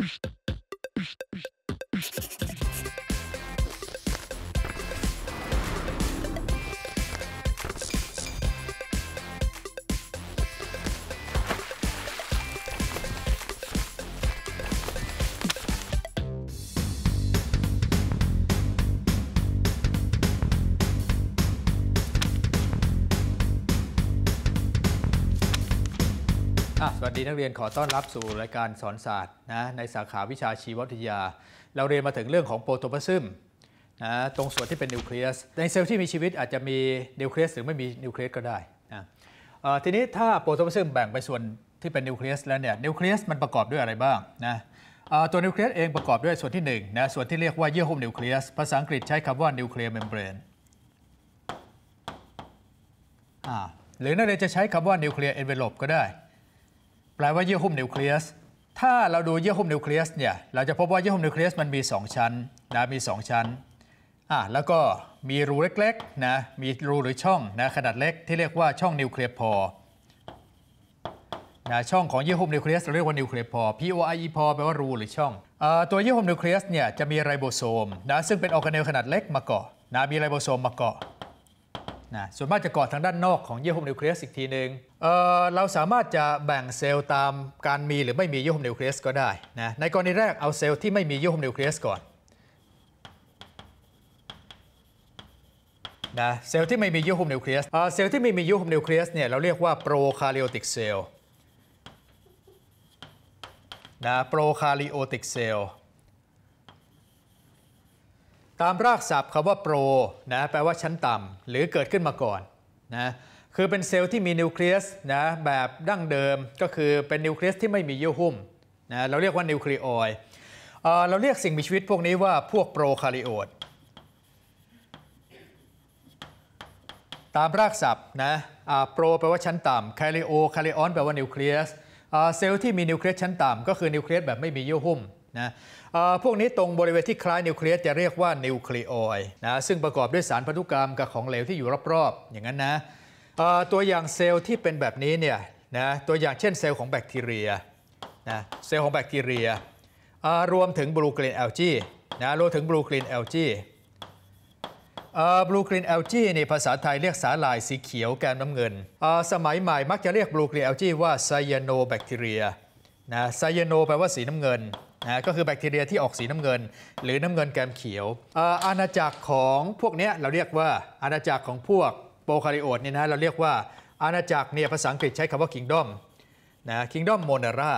Psh. วัสดีนักเรียนขอต้อนรับสู่รายการสอนศาสตร์นะในสาขาวิชาชีววิทยา เราเรียนมาถึงเรื่องของโปรโตพลาซึมนะตรงส่วนที่เป็นนิวเคลียสในเซลล์ที่มีชีวิตอาจจะมีนิวเคลียสหรือไม่มีนิวเคลียสก็ได้นะทีนี้ถ้าโปรโตพลาซึมแบ่งไปส่วนที่เป็นนิวเคลียสแล้วเนี่ยนิวเคลียสมันประกอบด้วยอะไรบ้างนะตัวนิวเคลียสเองประกอบด้วยส่วนที่1นะส่วนที่เรียกว่าเยื่อหุ้มนิวเคลียสภาษาอังกฤษใช้คำว่านิวเคลียร์เมมเบรนหรือนักเรียนจะใช้คำว่านิวเคลียร์เอนเวลปก็ได้แปลว่าเยื่อหุ้มนิวเคลียส ถ้าเราดูเยื่อหุ้มนิวเคลียสเนี่ย เราจะพบว่าเยื่อหุ้มนิวเคลียสมันมี 2 ชั้นนะ มี2ชั้น อ่ะ แล้วก็มีรูเล็กๆนะ มีรูหรือช่องนะ ขนาดเล็กที่เรียกว่าช่องนิวเคลียร์พอนะ ช่องของเยื่อหุ้ม นิวเคลียสเรียกว่านิวเคลียร์พอ POIE พอแปลว่ารูหรือช่องอตัวเยื่อหุ้มนิวเคลียสเนี่ยจะมีไรโบโซมนะ ซึ่งเป็นออร์แกเนลขนาดเล็กมาเกาะนะ มีไรโบโซมมาเกาะนะส่วนมากจะเกาะทางด้านนอกของเยื่อหุ้มนิวเคลียสอีกทีหนึง่งเเราสามารถจะแบ่งเซลล์ตามการมีหรือไม่มีเยื่อหุ้มนิวเคลียสก็ได้นะ ในกรณีแรกเอาเซลล์ที่ไม่มีเยื่อหุ้มนิวเคลียสก่อนนะเซลล์ที่ไม่มีเยื่อหุ้มนิวเคลียสเซลล์ที่ไม่มีเยื่อหุ้มนิวเคลียสเนี่ยเราเรียกว่าโปรคาริโอติกเซลล์นะโปรคาริโอติกเซลล์ตามรากศัพท์คำว่าโปรนะแปลว่าชั้นต่ำหรือเกิดขึ้นมาก่อนนะคือเป็นเซลล์ที่มีนิวเคลียสนะแบบดั้งเดิมก็คือเป็นนิวเคลียสที่ไม่มีเยื่อหุ้มนะเราเรียกว่านิวคลีออยเราเรียกสิ่งมีชีวิตพวกนี้ว่าพวกโปรคาริโอตตามรากศัพท์นะโปรแปลว่าชั้นต่ำคาริโอคาริออนแปลว่านิวเคลียสเซลล์ที่มีนิวเคลียสชั้นต่ำก็คือนิวเคลียสแบบไม่มีเยื่อหุ้มนะพวกนี้ตรงบริเวณที่คล้ายนิวเคลียสจะเรียกว่านิวคลีออยนะซึ่งประกอบด้วยสารพันธุกรรมกับของเหลวที่อยู่รอบๆอย่างนั้นนะตัวอย่างเซลล์ที่เป็นแบบนี้เนี่ยนะตัวอย่างเช่นเซลล์ของแบคทีเรียนะเซลล์ของแบคทีเรียรวมถึงบลูกรีนเอลจีนะรวมถึงบลูกรีนเอลจีบลูกรีนเอลจีในภาษาไทยเรียกสาหร่ายสีเขียวแกมน้ำเงินสมัยใหม่มักจะเรียกบลูกรีนเอลจีว่าไซยาโนแบคทีเรียนะไซยาโนแปลว่าสีน้ำเงินนะก็คือแบคทีเรียที่ออกสีน้ำเงิน หรือน้ำเงินแกมเขียวอาณาจักรของพวกนี้เราเรียกว่าอาณาจักรของพวกโปรคาริโอตเนี่ยนะเราเรียกว่าอาณาจักรเนี่ยภาษาอังกฤษใช้คำว่าคิงดอมนะคิงดอมโมนารา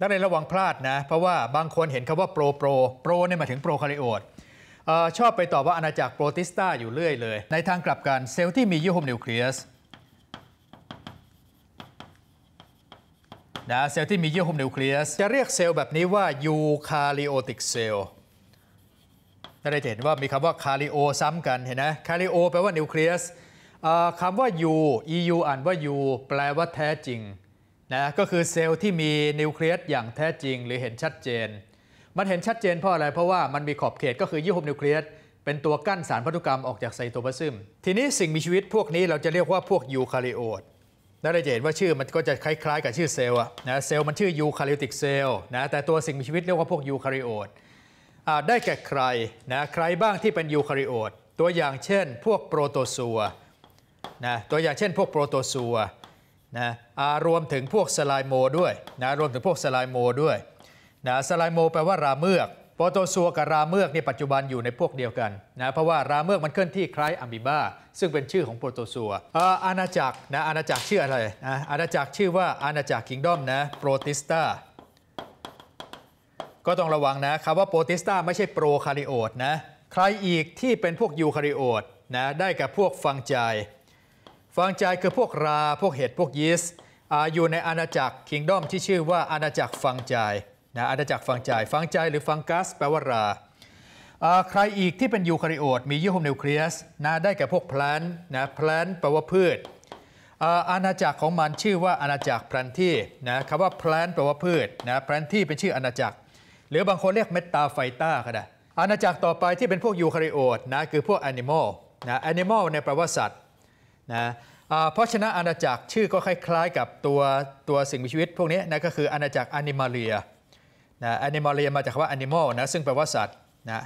นักนในระวังพลาดนะเพราะว่าบางคนเห็นคำว่าโปรโปรโปรเนี่ยมาถึงโปรคาริโอตชอบไปตอบว่าอาณาจักรโปรติสตาอยู่เรื่อยเลย ในทางกลับกันเซลล์ที่มียูโฮมนิวเคลียสนะเซลล์ที่มีเยื่อหุ้มนิวเคลียสจะเรียกเซลล์แบบนี้ว่ายูคาริโอติกเซลล์จะได้เห็นว่ามีคำว่าคาริโอซ้ำกันเห็นไหมคาริโอแปลว่านิวเคลียสคำว่ายูอียูอ่านว่ายูแปลว่าแท้จริงนะก็คือเซลล์ที่มีนิวเคลียสอย่างแท้จริง หรือเห็นชัดเจน มันเห็นชัดเจนเพราะอะไรเพราะว่ามันมีขอบเขตก็คือยี่หุ้มนิวเคลียสเป็นตัวกั้นสารพันธุกรรมออกจากไซโตพลาซึมทีนี้สิ่งมีชีวิตพวกนี้เราจะเรียกว่าพวกยูคาริโอตนั่นเลยจะเห็นว่าชื่อมันก็จะคล้ายๆกับชื่อเซลล์นะเซลล์มันชื่อยูคาริโอติกเซลล์นะแต่ตัวสิ่งมีชีวิตเรียกว่าพวกยูคาริโอตได้แก่ใครนะใครบ้างที่เป็นยูคาริโอตตัวอย่างเช่นพวกโปรโตซัวนะตัวอย่างเช่นพวกโปรโตซัวนะรวมถึงพวกสไลโมด้วยนะรวมถึงพวกสไลโมด้วยนะสไลโมแปลว่าราเมือกปโตซัวกับ ราเมือกในี่ปัจจุบันอยู่ในพวกเดียวกันนะเพราะว่าราเมือกมันเคลื่อนที่คล้ายอัมบิบาซึ่งเป็นชื่อของโปโตซัวอาณาจักรนะอาณาจักรชื่ออะไรนะอาณาจักรชื่อว่าอาณาจักรคิงดอมนะโปรติสตาก็ต้องระวังนะครับว่าโปรติสตาไม่ใช่โปรคาริโอตนะใครอีกที่เป็นพวกยูคาริโอตนะได้กับพวกฟังใจ ฟังใจคือพวกราพวกเห็ดพวกยีสต์อยู่ในอาณาจักรคิงดอมที่ชื่อว่าอาณาจักรฟังใจนะอาณาจักรฟังใจฟังใจหรือฟังกัส แปลว่ารา ใครอีกที่เป็นยูคาริโอต มียูโฮมนิวเคลียสนะได้แก่พวกแพลนนะแพลนแปลว่าพืช อาณาจักรของมันชื่อว่าอาณาจักรแพลนที่นะคำว่าแพลนแปลว่าพืชนะแพลนที่เป็นชื่ออาณาจักรหรือบางคนเรียกเมตาไฟต้าก็ได้อาณาจักรต่อไปที่เป็นพวกยูคาริโอตนะคือพวกแอนิมอลนะแอนิมอลในแปลว่าสัตว์นะเพราะฉะนั้นอาณาจักรชื่อก็คล้ายๆกับตัวตัวสิ่งมีชีวิตพวกนี้นะก็คืออาณาจักรแอนิมาเลียนะแอนิมาเลียมาจากคำว่าแอนิมอลนะซึ่งแปลว่าสัตว์นะ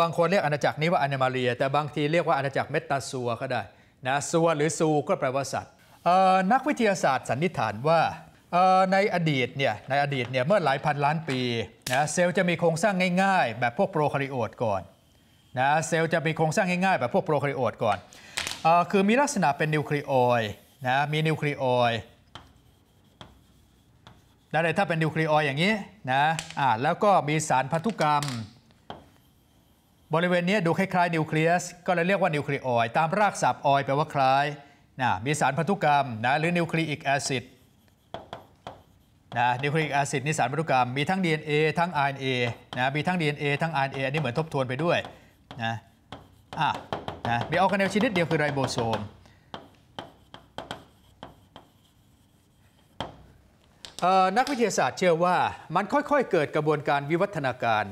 บางคนเรียกอาณาจักรนี้ว่าอนิมาเลียแต่บางทีเรียกว่าอาณาจักรเมตตาซัวก็ได้นะซัวหรือซูก็แปลว่าสัตว์ นักวิทยาศาสตร์สันนิษฐานว่า ในอดีตเนี่ยในอดีตเนี่ยเมื่อหลายพันล้านปีนะเซลล์จะมีโครงสร้างง่ายๆ แบบพวกโปรคาริโอตก่อนนะเซลล์จะมีโครงสร้างง่ายๆแบบพวกโปรคาริโอตก่อนคือมีลักษณะเป็นนิวคลีโอยนะมีนิวคลีโอยแล้วถ้าเป็นนิวคลีออยอย่างนี้นะอ่าแล้วก็มีสารพันธุกรรม บริเวณนี้ดูคล้ายๆนิวเคลียส ก็เลยเรียกว่านิวคลีออย ตามรากศัพท์ออยแปลว่าคล้ายนะ มีสารพันธุกรรมนะหรือนิวคลีอิกแอซิดนะนิวคลีอิกแอซิดนี่สารพันธุกรรม มีทั้ง DNA ทั้ง RNA นะมีทั้ง DNA ทั้ง RNA อันนี้เหมือนทบทวนไปด้วยนะอ่ะนะมีออร์แกเนลชนิดเดียวคือไรโบโซมนักวิทยาศาสตร์เชื่อว่ามันค่อยๆเกิดกระบวนการวิวัฒนาการ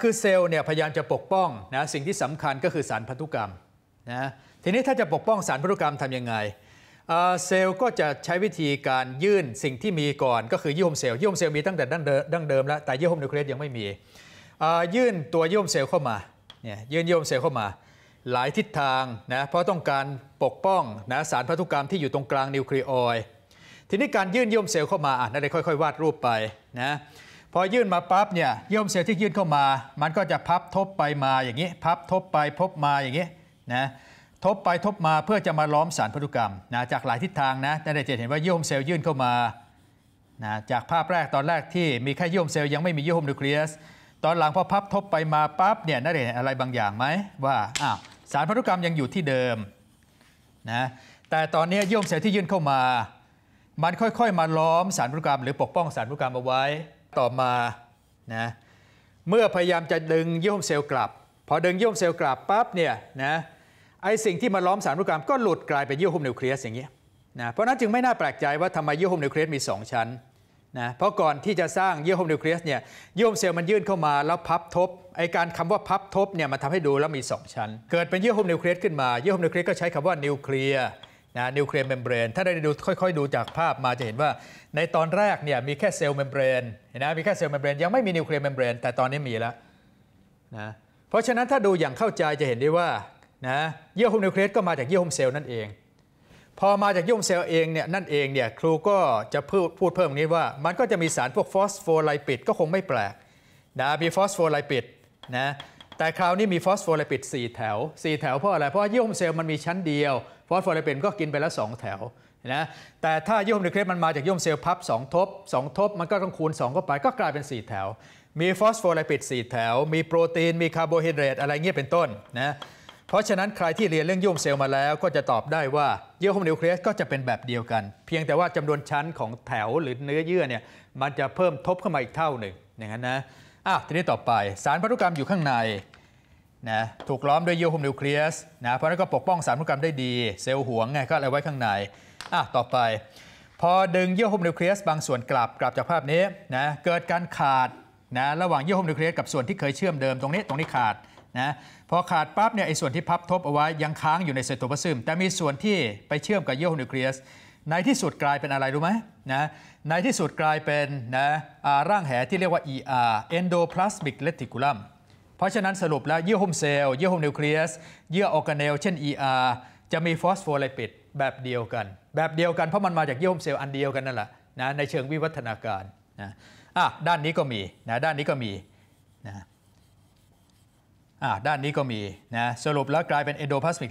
คือเซลล์เนี่ยพยายามจะปกป้องนะสิ่งที่สำคัญก็คือสารพันธุกรรมนะ ทีนี้ถ้าจะปกป้องสารพันธุกรรมทํำยังไงเซลล์ก็จะใช้วิธีการยื่นสิ่งที่มีก่อนก็คือยี่ห้อเซลล์ยี่ห้อเซลล์มีตั้งแต่ดั้งเดิมแล้วแต่ยี่ห้อนิวเคลียสยังไม่มียื่นตัวยี่ห้อเซลล์เข้ามาเนี่ยยื่นยี่ห้อเซลล์เข้ามา หลายทิศทางนะเพราะต้องการปกป้องนะสารพันธุกรรมที่อยู่ตรงกลางนิวเคลียอยทีนี้การยื่นเยื่อมเซลล์เข้ามาอ่ะนั่นเลยค่อย ๆวาดรูปไปนะ พอยื่นมาปั๊บเนี่ยเยื่อมเซลล์ที่ยื่นเข้ามา มันก็จะพับทบไปมาอย่างนี้ พับทบไปพบมาอย่างนี้นะ ทบไปทบมาเพื่อจะมาล้อมสารพันธุกรรมนะ จากหลายทิศทางนะนั่นเลยจะเห็นว่าเยื่อมเซลล์ยื่นเข้ามานะจากภาพแรกตอนแรกที่มีแค่เยื่อมเซลล์ยังไม่มีเยื่อมนิวเคลียส ตอนหลังพอพับทบไปมาปั๊บเนี่ย นั่นเลยอะไรบางอย่างไหมว่าอ้าวสารพันธุกรรมยังอยู่ที่เดิมนะ แต่ตอนนี้เยื่อมเซลล์ที่ยื่นเข้ามามันค่อยๆมาล้อมสารพันธุกรรมหรือปกป้องสารพันธุกรรมเอาไว้ต่อมานะเมื่อพยายามจะดึงเยื่อหุ้มเซลล์กลับ พอดึงเยื่อหุ้มเซลล์กลับปั๊บเนี่ยนะไอสิ่งที่มาล้อมสารพันธุกรรมก็หลุดกลายเป็นเยื่อหุ้มนิวเคลียสอย่างเงี้ยนะเพราะนั้นจึงไม่น่าแปลกใจว่าทำไมเยื่อหุ้มนิวเคลียสมี 2 ชั้นนะเพราะก่อนที่จะสร้างเยื่อหุ้มนิวเคลียสเนี่ยเยื่อหุ้มเซลล์มันยื่นเข้ามาแล้วพับทบไอการคำว่าพับทบเนี่ยมันทำให้ดูแล้วมี2ชั้นเกิดเป็นเยื่อหุ้มนิวเคลียสขึ้นมาเยื่อหุ้มนิวเคลียสก็ใช้คำว่านิวเคลียสนะนิวเคลียร์เมมเบรนถ้าได้ดูค่อยๆดูจากภาพมาจะเห็นว่า ในตอนแรกเนี่ยมีแค่เซลล์เมมเบรนนะ มีแค่เซลล์เมมเบรนยังไม่มีนิวเคลียร์เมมเบรนแต่ตอนนี้มีแล้วนะ เพราะฉะนั้นถ้าดูอย่างเข้าใจจะเห็นได้ว่านะเยื่อหุ้มนิวเคลียสก็มาจากเยื่อหุ้มเซลล์นั่นเอง พอมาจากเยื่อหุ้มเซลล์เองเนี่ยนั่นเองเนี่ยครูก็จะพูดพูดเพิ่มนี้ว่า มันก็จะมีสารพวกฟอสโฟไลปิดก็คงไม่แปลกนะมีฟอสโฟไลปิดนะแต่คราวนี้มีฟอสโฟไลปิด4แถว4 แถวเพราะอะไรเพราะเยื่อหุ้มเซลล์มันมีชั้นเดียวฟอสโฟอเลเปินก็กินไปแล้ว 2 แถวนะแต่ถ้าย่อมนิเคลสมันมาจากย่อมเซลล์พับ2 ทบ 2 ทบมันก็ต้องคูณ2เข้าไปก็กลายเป็น 4 แถว มีฟอสโฟลลปิด 4 แถว มีโปรตีนมีคาร์โบไฮเดรตอะไรเงี้ยเป็นต้นนะเพราะฉะนั้นใครที่เรียนเรื่องย่อมเซลล์มาแล้ว ก็จะตอบได้ว่าเยื่อุ้มนิวเคลียสก็จะเป็นแบบเดียวกัน เพียงแต่ว่าจำนวนชั้นของแถวหรือเนื้อเยื่อเนี่ยมันจะเพิ่มทบเข้ามาอีกเท่าหนึ่งอย่างนั้นนะอ้าวทีนี้ต่อไป สารพันธุกรรมอยู่ข้างในนะถูกล้อมด้วยเยื่อหุ้มนิวเคลียสนะเพราะนั้นก็ปกป้องสารพันธุกรรมได้ดีเซลล์หัวไงก็อะไรไว้ข้างในอ่ะต่อไป พอดึงเยื่อหุ้มนิวเคลียส บางส่วนกลับกลับจากภาพนี้นะเกิดการขาดนะระหว่างเยื่อหุ้มนิวเคลียสกับส่วนที่เคยเชื่อมเดิมตรงนี้ตรงนี้ขาดนะพอขาดปั๊บเนี่ยไอ้ส่วนที่พับทบเอาไว้ยังค้างอยู่ในเซโตพลาซึมแต่มีส่วนที่ไปเชื่อมกับเยื่อหุ้มนิวเคลียสในที่สุดกลายเป็นอะไรรู้ไหมนะในที่สุดกลายเป็นนะร่างแหที่เรียกว่า ER endoplasmic reticulum เพราะฉะนั้นสรุปแล้วเยื่อหุ้มเซลล์เยื่อหุ้มนิวเคลียส เยื่อออร์แกเนลเช่น ER จะมีฟอสโฟลิปิดแบบเดียวกัน แบบเดียวกันเพราะมันมาจากเยื่อหุ้มเซลล์อันเดียวกันนั่นแหละนะในเชิงวิวัฒนาการนะอ่ะด้านนี้ก็มีนะด้านนี้ก็มีนะอ่ะด้านนี้ก็มีนะสรุปแล้วกลายเป็น endoplasmic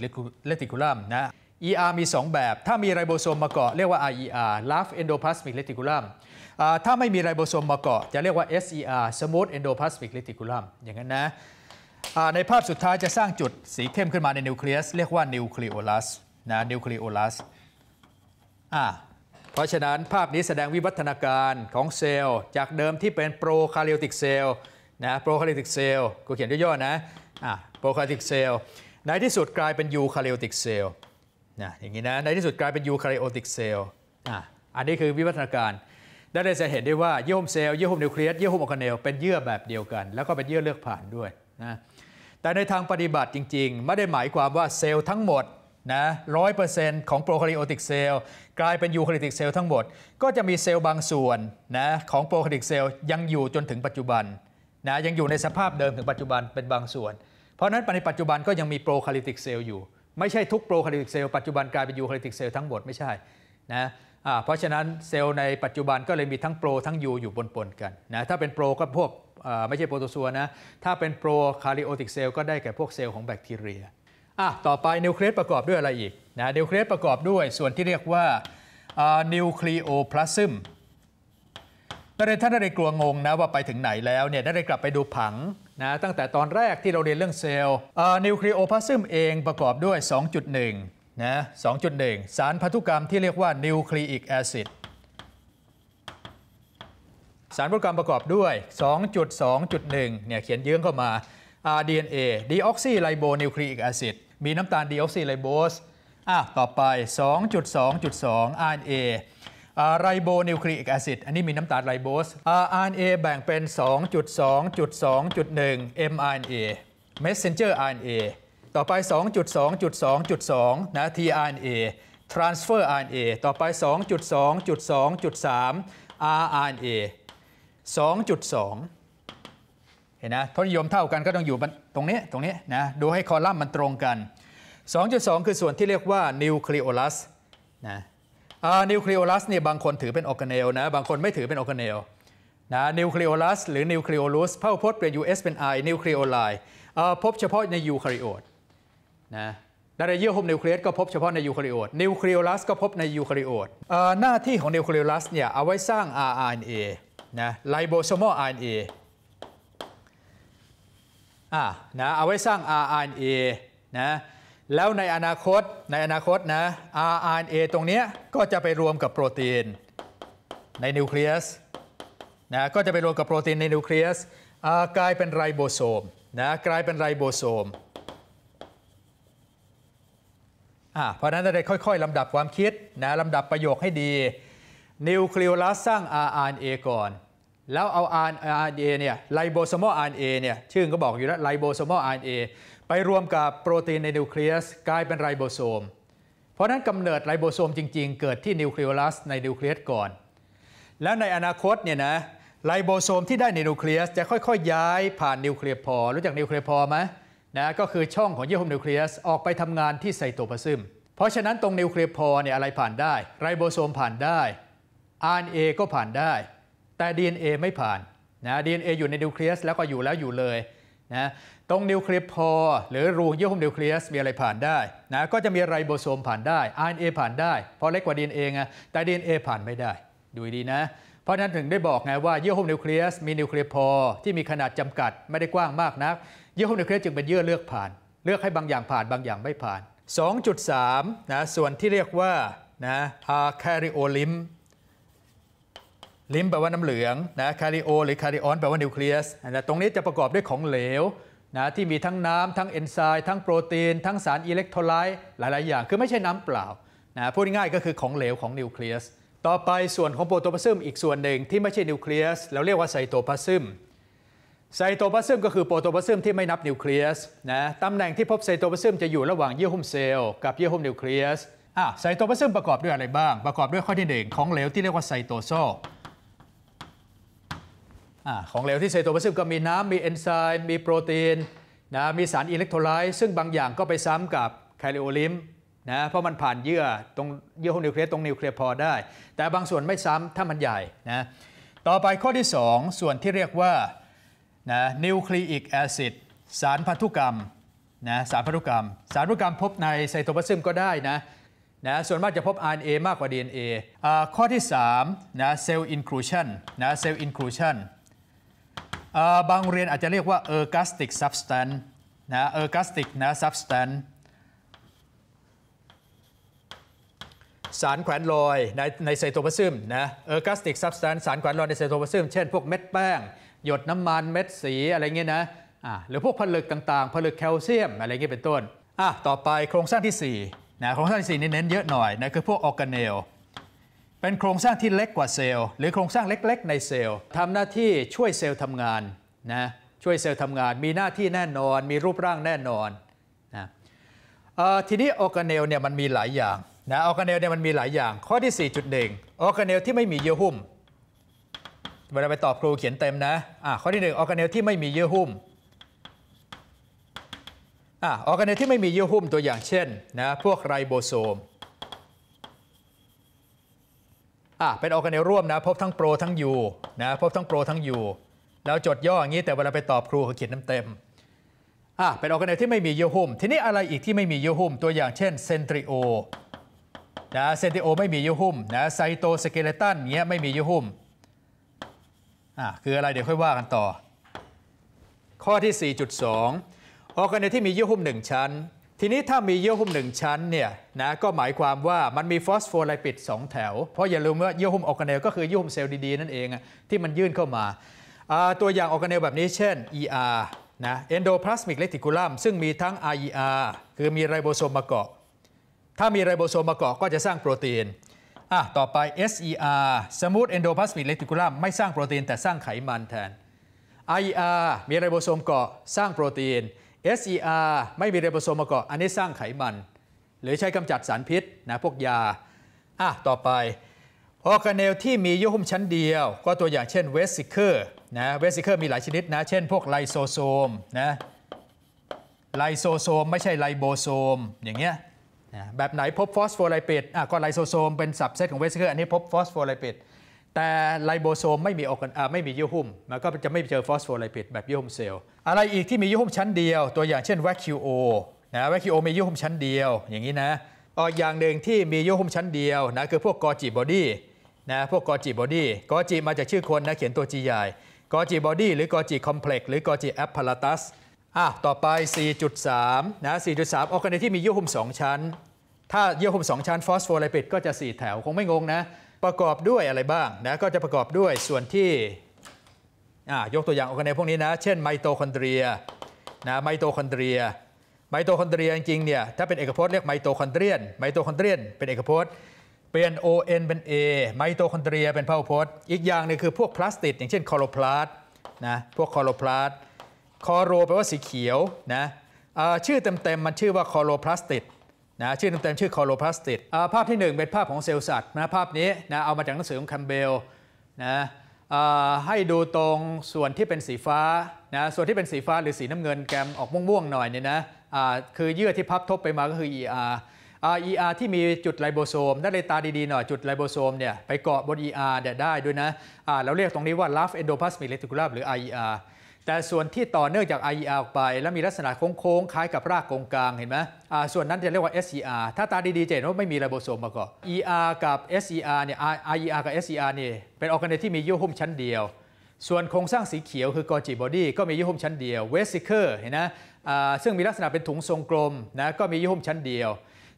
reticulum นะ ER มี 2 แบบถ้ามีไรโบโซมมาเกาะเรียกว่า RER large endoplasmic reticulum ถ้าไม่มีไรโบโซมมาเกาะจะเรียกว่า SER Smooth Endoplasmic Reticulum อย่างนั้นนะ ในภาพสุดท้ายจะสร้างจุดสีเข้มขึ้นมาในนิวเคลียส เรียกว่านิวคลีโอลัสนะนิวคลีโอลัสอ่าเพราะฉะนั้นภาพนี้แสดงวิวัฒนาการของเซลล์ จากเดิมที่เป็นโปรคาริโอติกเซลล์นะโปรคาริโอติกเซลล์กูเขียนย่อๆนะอ่ะโปรคาริโอติกเซลล์ในที่สุดกลายเป็นยูคาริโอติกเซลล์นะอย่างนี้นะในที่สุดกลายเป็นยูคาริโอติกเซลล์อ่ะอันนี้คือวิวัฒนาการดละได้จะเห็นได้ว่าเยื่อหุ้มเซลล์เยื่อหุ้มนิวเคลียสเยื่อหุ้มออร์แกเนลเป็นเยื่อแบบเดียวกันแล้วก็เป็นเยื่อเลือกผ่านด้วยนะแต่ในทางปฏิบัติจริง ๆ ไม่ได้หมายความว่าเซลล์ทั้งหมดนะร้อยเปอร์เซ็นต์ของโปรคาริโอติกเซลล์กลายเป็นยูคาริติกเซลล์ทั้งหมดก็จะมีเซลล์บางส่วนนะของโปรคาริติกเซลล์ยังอยู่จนถึงปัจจุบันนะยังอยู่ในสภาพเดิมถึงปัจจุบันเป็นบางส่วนเพราะนั้นในปัจจุบันก็ยังมีโปรคาริติกเซลล์อยู่ไม่ใช่ทุกโปรคาริติกเซลล์ปัจจุบันกลายเป็นยูคาริติกเซลล์ทั้งหมดไม่ใช่นะเพราะฉะนั้นเซลล์ในปัจจุบันก็เลยมีทั้งโปรทั้งยูอยู่ปนกันนะถ้าเป็นโปรก็พวกไม่ใช่โปรโตซัวนะ ถ้าเป็นโปรคาริโอติกเซลล์ก็ได้แก่พวกเซลล์ของแบคทีเรียอ่ะต่อไปนิวเคลียสประกอบด้วยอะไรอีกนะนิวเคลียสประกอบด้วยส่วนที่เรียกว่านิวคลีโอพลาซึมนักเรียนท่านได้กลัวงงนะว่าไปถึงไหนแล้วเนี่ยได้กลับไปดูผังนะตั้งแต่ตอนแรกที่เราเรียนเรื่องเซลล์นิวคลีโอพลาซึมเองประกอบด้วย 2.1นะ่งสารพันธุกรรมที่เรียกว่านิวคลีอิกแอซิดสารพันธุกรรมประกอบด้วย 2.2.1เนี่ยเขียนเยื้องเข้ามา RDNA ดีออกซีไลโบนิวคลีอิกแอซิดมีน้ำตาลดีออกซีไลโบสอ่ะต่อไป 2.2.2 RNA ไรโบนิวคลีอิกแอซิดอันนี้มีน้ำตาลไรโบส RNA แบ่งเป็น 2.2.2.1 mRNA messenger RNA ต่อไป 2.2.2.2 นะ tRNA transfer RNA ต่อไป 2.2.2.3 rRNA 2.2 เห็นนะทศนิยมเท่ากันก็ต้องอยู่ตรงนี้ตรงนี้นะดูให้คอลัมน์มันตรงกัน 2.2 คือส่วนที่เรียกว่านิวคลีโอลัสนะนิวคลีโอลัสเนี่ยบางคนถือเป็นออแกเนลนะบางคนไม่ถือเป็นออแกเนลนะนิวคลีโอลัสหรือนิวคลีโอลัสเผ่าพจน์เปลี่ยน US เป็น I นิวคลีโอไลพบเฉพาะในยูคาริโอตนะในเยื่อหุ้มนิวเคลียสก็พบเฉพาะในยูคาริโอต นิวเคลียลัสก็พบในยูคาริโอตหน้าที่ของนิวเคลียลัสเนี่ยเอาไว้สร้าง r n a นะไลโบโซมอล RNA อ่านะเอาไว้สร้าง r n a นะแล้วในอนาคตในอนาคตนะ rRNA ตรงนี้ก็จะไปรวมกับโปรตีนในนิวเคลียสนะก็จะไปรวมกับโปรตีนในนิวเคลียสกลายเป็นไรโบโซมนะกลายเป็นไรโบโซมเพราะนั้นได้ค่อย ๆลำดับความคิดนะลำดับประโยคให้ดีนิวคลีโอลัสสร้าง RNA ก่อน แล้วเอา RNA เนี่ยไลโบโซมอล RNA เนี่ยชื่อก็บอกอยู่แล้วไลโบโซมอล RNA ไปรวมกับโปรตีนในนิวเคลียสกลายเป็นไรโบโซมเพราะนั้นกำเนิดไรโบโซมจริงๆ เกิดที่นิวคลีโอลัสในนิวเคลียสก่อน แล้วในอนาคตเนี่ยนะไลโบโซมที่ได้ในนิวเคลียสจะค่อยๆ ย้ายผ่านนิวเคลียร์พอรู้จักนิวเคลียร์พอไหมนะก็คือช่องของเยื่อหุ้มนิวเคลียส ออกไปทำงานที่ไซโตพลาซึม เพราะฉะนั้นตรงนิวเคลียสพอเนี่ยอะไรผ่านได้ ไรโบโซมผ่านได้ RNA ก็ผ่านได้ แต่ DNA ไม่ผ่านนะดีเอยู่ในนิวเคลียสแล้วก็อยู่แล้วอยู่เลยนะตรงนิวเคลียสพอหรือรูเยื่อหุ้มนิวเคลียสมีอะไรผ่านได้นะก็จะมีไรโบโซมผ่านได้ RNA ผ่านได้เพราะเล็กกว่า DNA ไงแต่ DNA ผ่านไม่ได้ ดูดีนะเพราะฉะนั้นถึงได้บอกไงว่าเยื่อหุ้มนิวเคลียสมีนิวเคลียสพอที่มีขนาดจำกัดไม่ได้กว้างมากนักเยื่อหุ้มนิวเคลียสจึงเป็นเยื่อเลือกผ่าน เลือกให้บางอย่างผ่านบางอย่างไม่ผ่าน 2.3 นะส่วนที่เรียกว่านะคาแคริโอลิมลิมแปลว่าน้ำเหลืองนะคาริโอหรือคาริออนแปลว่านิวเคลียสนะตรงนี้จะประกอบด้วยของเหลวนะที่มีทั้งน้ำ ทั้งเอนไซม์ทั้งโปรตีน ทั้งสารอิเล็กโทรไลต์ หลาย ๆ อย่าง คือไม่ใช่น้ำเปล่านะพูดง่ายก็คือของเหลวของนิวเคลียสต่อไปส่วนของโปรโตพลาซึมอีกส่วนหนึ่งที่ไม่ใช่นิวเคลียสเราเรียกว่าไซโตพลาซึมไซโตพลาซึมก็คือโปรโตพลาซึมที่ไม่นับนิวเคลียสนะตำแหน่งที่พบไซโตพลาซึมจะอยู่ระหว่างเยื่อหุ้มเซลล์กับเยื่อหุ้มนิวเคลียสอ่ะไซโตพลาซึมประกอบด้วยอะไรบ้าง ประกอบด้วยข้อที่หนึ่ง ของเหลวที่เรียกว่าไซโตโซลอ่ะของเหลวที่ไซโตพลาซึมก็มีน้ำ มีเอนไซม์ มีโปรตีนนะมีสารอิเล็กโทรไลต์ ซึ่งบางอย่างก็ไปซ้ำกับไคลโอลิมนะเพราะมันผ่านเยื่อ ตรงเยื่อหุ้มนิวเคลียสตรงนิวเคลียสพอได้ แต่บางส่วนไม่ซ้ำถ้ามันใหญ่นะต่อไปข้อที่ 2 ส่วนที่เรียกว่านะนิวคลีอิกแอซิดสารพันธุกรรมนะสารพันธุกรรม สารพันธุกรรมพบในไซโตพลาซึมก็ได้นะนะส่วนมากจะพบ RNA มากกว่า DNA ข้อที่3นะเซลล์อินคลูชันนะเซลล์อินคลูชันบางเรียนอาจจะเรียกว่าเออร์กัสติกซับสแตนนะเออร์กัสติกนะซับสแตนสารแขวนลอยในในไซโตพลาซึมนะเออร์กัสติกซับสแตนสารแขวนลอยในไซโตพลาซึม เช่นพวกเม็ดแป้งหยดน้ำมันเม็ดสีอะไรเงี้ยนะอ่าหรือพวกผลึกต่างๆผลึกแคลเซียมอะไรเงี้ยเป็นต้นอ่ะต่อไปโครงสร้างที่4นะโครงสร้างที่4นี่เน้นเยอะหน่อยนะคือพวกออร์แกเนลเป็นโครงสร้างที่เล็กกว่าเซลล์หรือโครงสร้างเล็กๆในเซลล์ทำหน้าที่ช่วยเซลล์ทำงานนะช่วยเซลล์ทำงาน มีหน้าที่แน่นอน มีรูปร่างแน่นอนนะทีนี้ออร์แกเนลเนี่ยมันมีหลายอย่างนะออร์แกเนลเนี่ยมันมีหลายอย่าง ข้อที่4.1ออร์แกเนลที่ไม่มีเยื่อหุ้มเวลาไปตอบครูเขียนเต็มนะอ่ะข้อที่หนึ่งออร์แกเนลที่ไม่มีเยื่อหุ้มอ่ะออร์แกเนลที่ไม่มีเยื่อหุ้มตัวอย่างเช่นนะพวกไรโบโซมอ่ะเป็นออร์แกเนลร่วมนะพบทั้งโปรทั้งยูนะพบทั้งโปรทั้งยูแล้วจดย่ออย่างนี้แต่เวลาไปตอบครูเขาเขียนเต็มอ่ะเป็นออร์แกเนลที่ไม่มีเยื่อหุ้มทีนี้อะไรอีกที่ไม่มีเยื่อหุ้มตัวอย่างเช่นเซนทริโอนะเซนทริโอไม่มีเยื่อหุ้มนะไซโตสเกเลตันเงี้ยไม่มีเยื่อหุ้มคืออะไรเดี๋ยวค่อยว่ากันต่อ ข้อที่ 4.2 ออร์แกเนตที่มีเยื่อหุ้ม 1 ชั้น ทีนี้ถ้ามีเยื่อหุ้ม 1 ชั้นเนี่ยนะก็หมายความว่ามันมีฟอสโฟลิปิด 2 แถว เพราะอย่าลืมว่าเยื่อหุ้มออร์แกเนลก็คือเยื่อหุ้มเซลล์ดีๆนั่นเองที่มันยื่นเข้ามา ตัวอย่างออร์แกเนลแบบนี้เช่น ER นะ endoplasmic reticulum ซึ่งมีทั้ง RER คือมีไรโบโซมมาเกาะ ถ้ามีไรโบโซมมาเกาะก็จะสร้างโปรตีนอ่ะต่อไป SER Smooth Endoplasmic Reticulum ไม่สร้างโปรตีนแต่สร้างไขมันแทน IR มีไรโบโซมเกาะสร้างโปรตีน SER ไม่มีไรโบโซมมาเกาะอันนี้สร้างไขมัน หรือใช้กำจัดสารพิษนะพวกยาอ่ะต่อไปออร์เนลที่มีเยื่อหุ้มชั้นเดียว ก็ตัวอย่างเช่นเวสซิเกอร์นะเวสซิเกอร์มีหลายชนิดนะ เช่นพวกไลโซโซมนะไลโซโซมไม่ใช่ไลโบโซมอย่างเงี้ยแบบไหนพบฟอสโฟลลปิดอ่ะก็ไลโซโซมเป็นสับเซตของเวสเกอร์อันนี้พบฟอสโฟลลปิดแต่ไลโบโซมไม่มีออกไม่มีเยื่อหุ้มมันก็จะไม่เจอฟอสโฟลลปิดแบบเยื่อหุ้มเซลล์อะไรอีกที่มีเยื่อหุ้มชั้นเดียว ตัวอย่างเช่นแวคคิโอนะแวคคิโอมีเยื่อหุ้มชั้นเดียวอย่างนี้นะออย่างหนึ่งที่มีเยื่อหุ้มชั้นเดียวนะคือพวกกอจิบอดี้นะพวกกอจิบอดี้กอจิมาจากชื่อคน นะเขียนตัวจีใหญ่กอจิบอดี้หรือกอจิคอมเพล็กซ์หรือกอจิแอปพลาตัสอ่ะต่อไป 4.3 นะ 4.3 ออก์แกนที่มีเยื่อหุ้ม2 ชั้น ถ้าเยื่อหุ้ม2 ชั้นฟอสโฟลลปิดก็จะ 4 แถวคงไม่งงนะ ประกอบด้วยอะไรบ้างนะก็จะประกอบด้วยส่วนที่ อ่ะยกตัวอย่างออก์แกนพวกนี้นะ เช่นไมโตคอนเดรียนะไมโตคอนเดรีย ไมโตคอนเดรียจริงๆเนี่ยถ้าเป็นเอกพจน์เรียกไมโตคอนเดรียน ไมโตคอนเดรียนเป็นเอกพจน์ เปลี่ยน ON เป็น A ไมโตคอนเดรียเป็นพหุพจน์ อีกอย่างนึงคือพวกพลาสติดอย่างเช่นคลอโรพลาสต์นะพวกคลอโรพลาสต์คอโรแปลว่าสีเขียวนะชื่อเต็มๆ มันชื่อว่าคอโรพลาสติดนะชื่อเต็ม ๆ ชื่อคอโรพลาสติดภาพที่ 1 เป็นภาพของเซลล์สัตว์นะภาพนี้นะเอามาจากหนังสือของคัมเบลนะให้ดูตรงส่วนที่เป็นสีฟ้านะส่วนที่เป็นสีฟ้าหรือสีน้ำเงินแกมออกม่วง ๆ หน่อยเนี่ยนะคือเยื่อที่พับทบไปมาก็คือ ER ER ที่มีจุดไลโบโซมถ้าในตาดีๆหน่อยจุดไลโบโซมเนี่ยไปเกาะบน ER ได้ด้วยนะเราเรียกตรงนี้ว่า Love Endoplasmic Reticulum หรือ IER แต่ส่วนที่ต่อเนื่องจาก IER ออกไป แล้วมีลักษณะโค้งๆ คล้ายกับรากกงกลางเห็นไหมส่วนนั้นจะเรียกว่า SER ถ้าตาดีๆ จะเห็นว่าไม่มีไรโบโซมมาก่อน ER กับ SER เนี่ย IER กับ SER เนี่ยเป็นออร์แกเนที่มีเยื่อหุ้มชั้นเดียว ส่วนโครงสร้างสีเขียวคือกอจิบอดี้ก็มีเยื่อหุ้มชั้นเดียวเวสิเคอร์เห็นนะซึ่งมีลักษณะเป็นถุงทรงกลมนะก็มีเยื่อหุ้มชั้นเดียว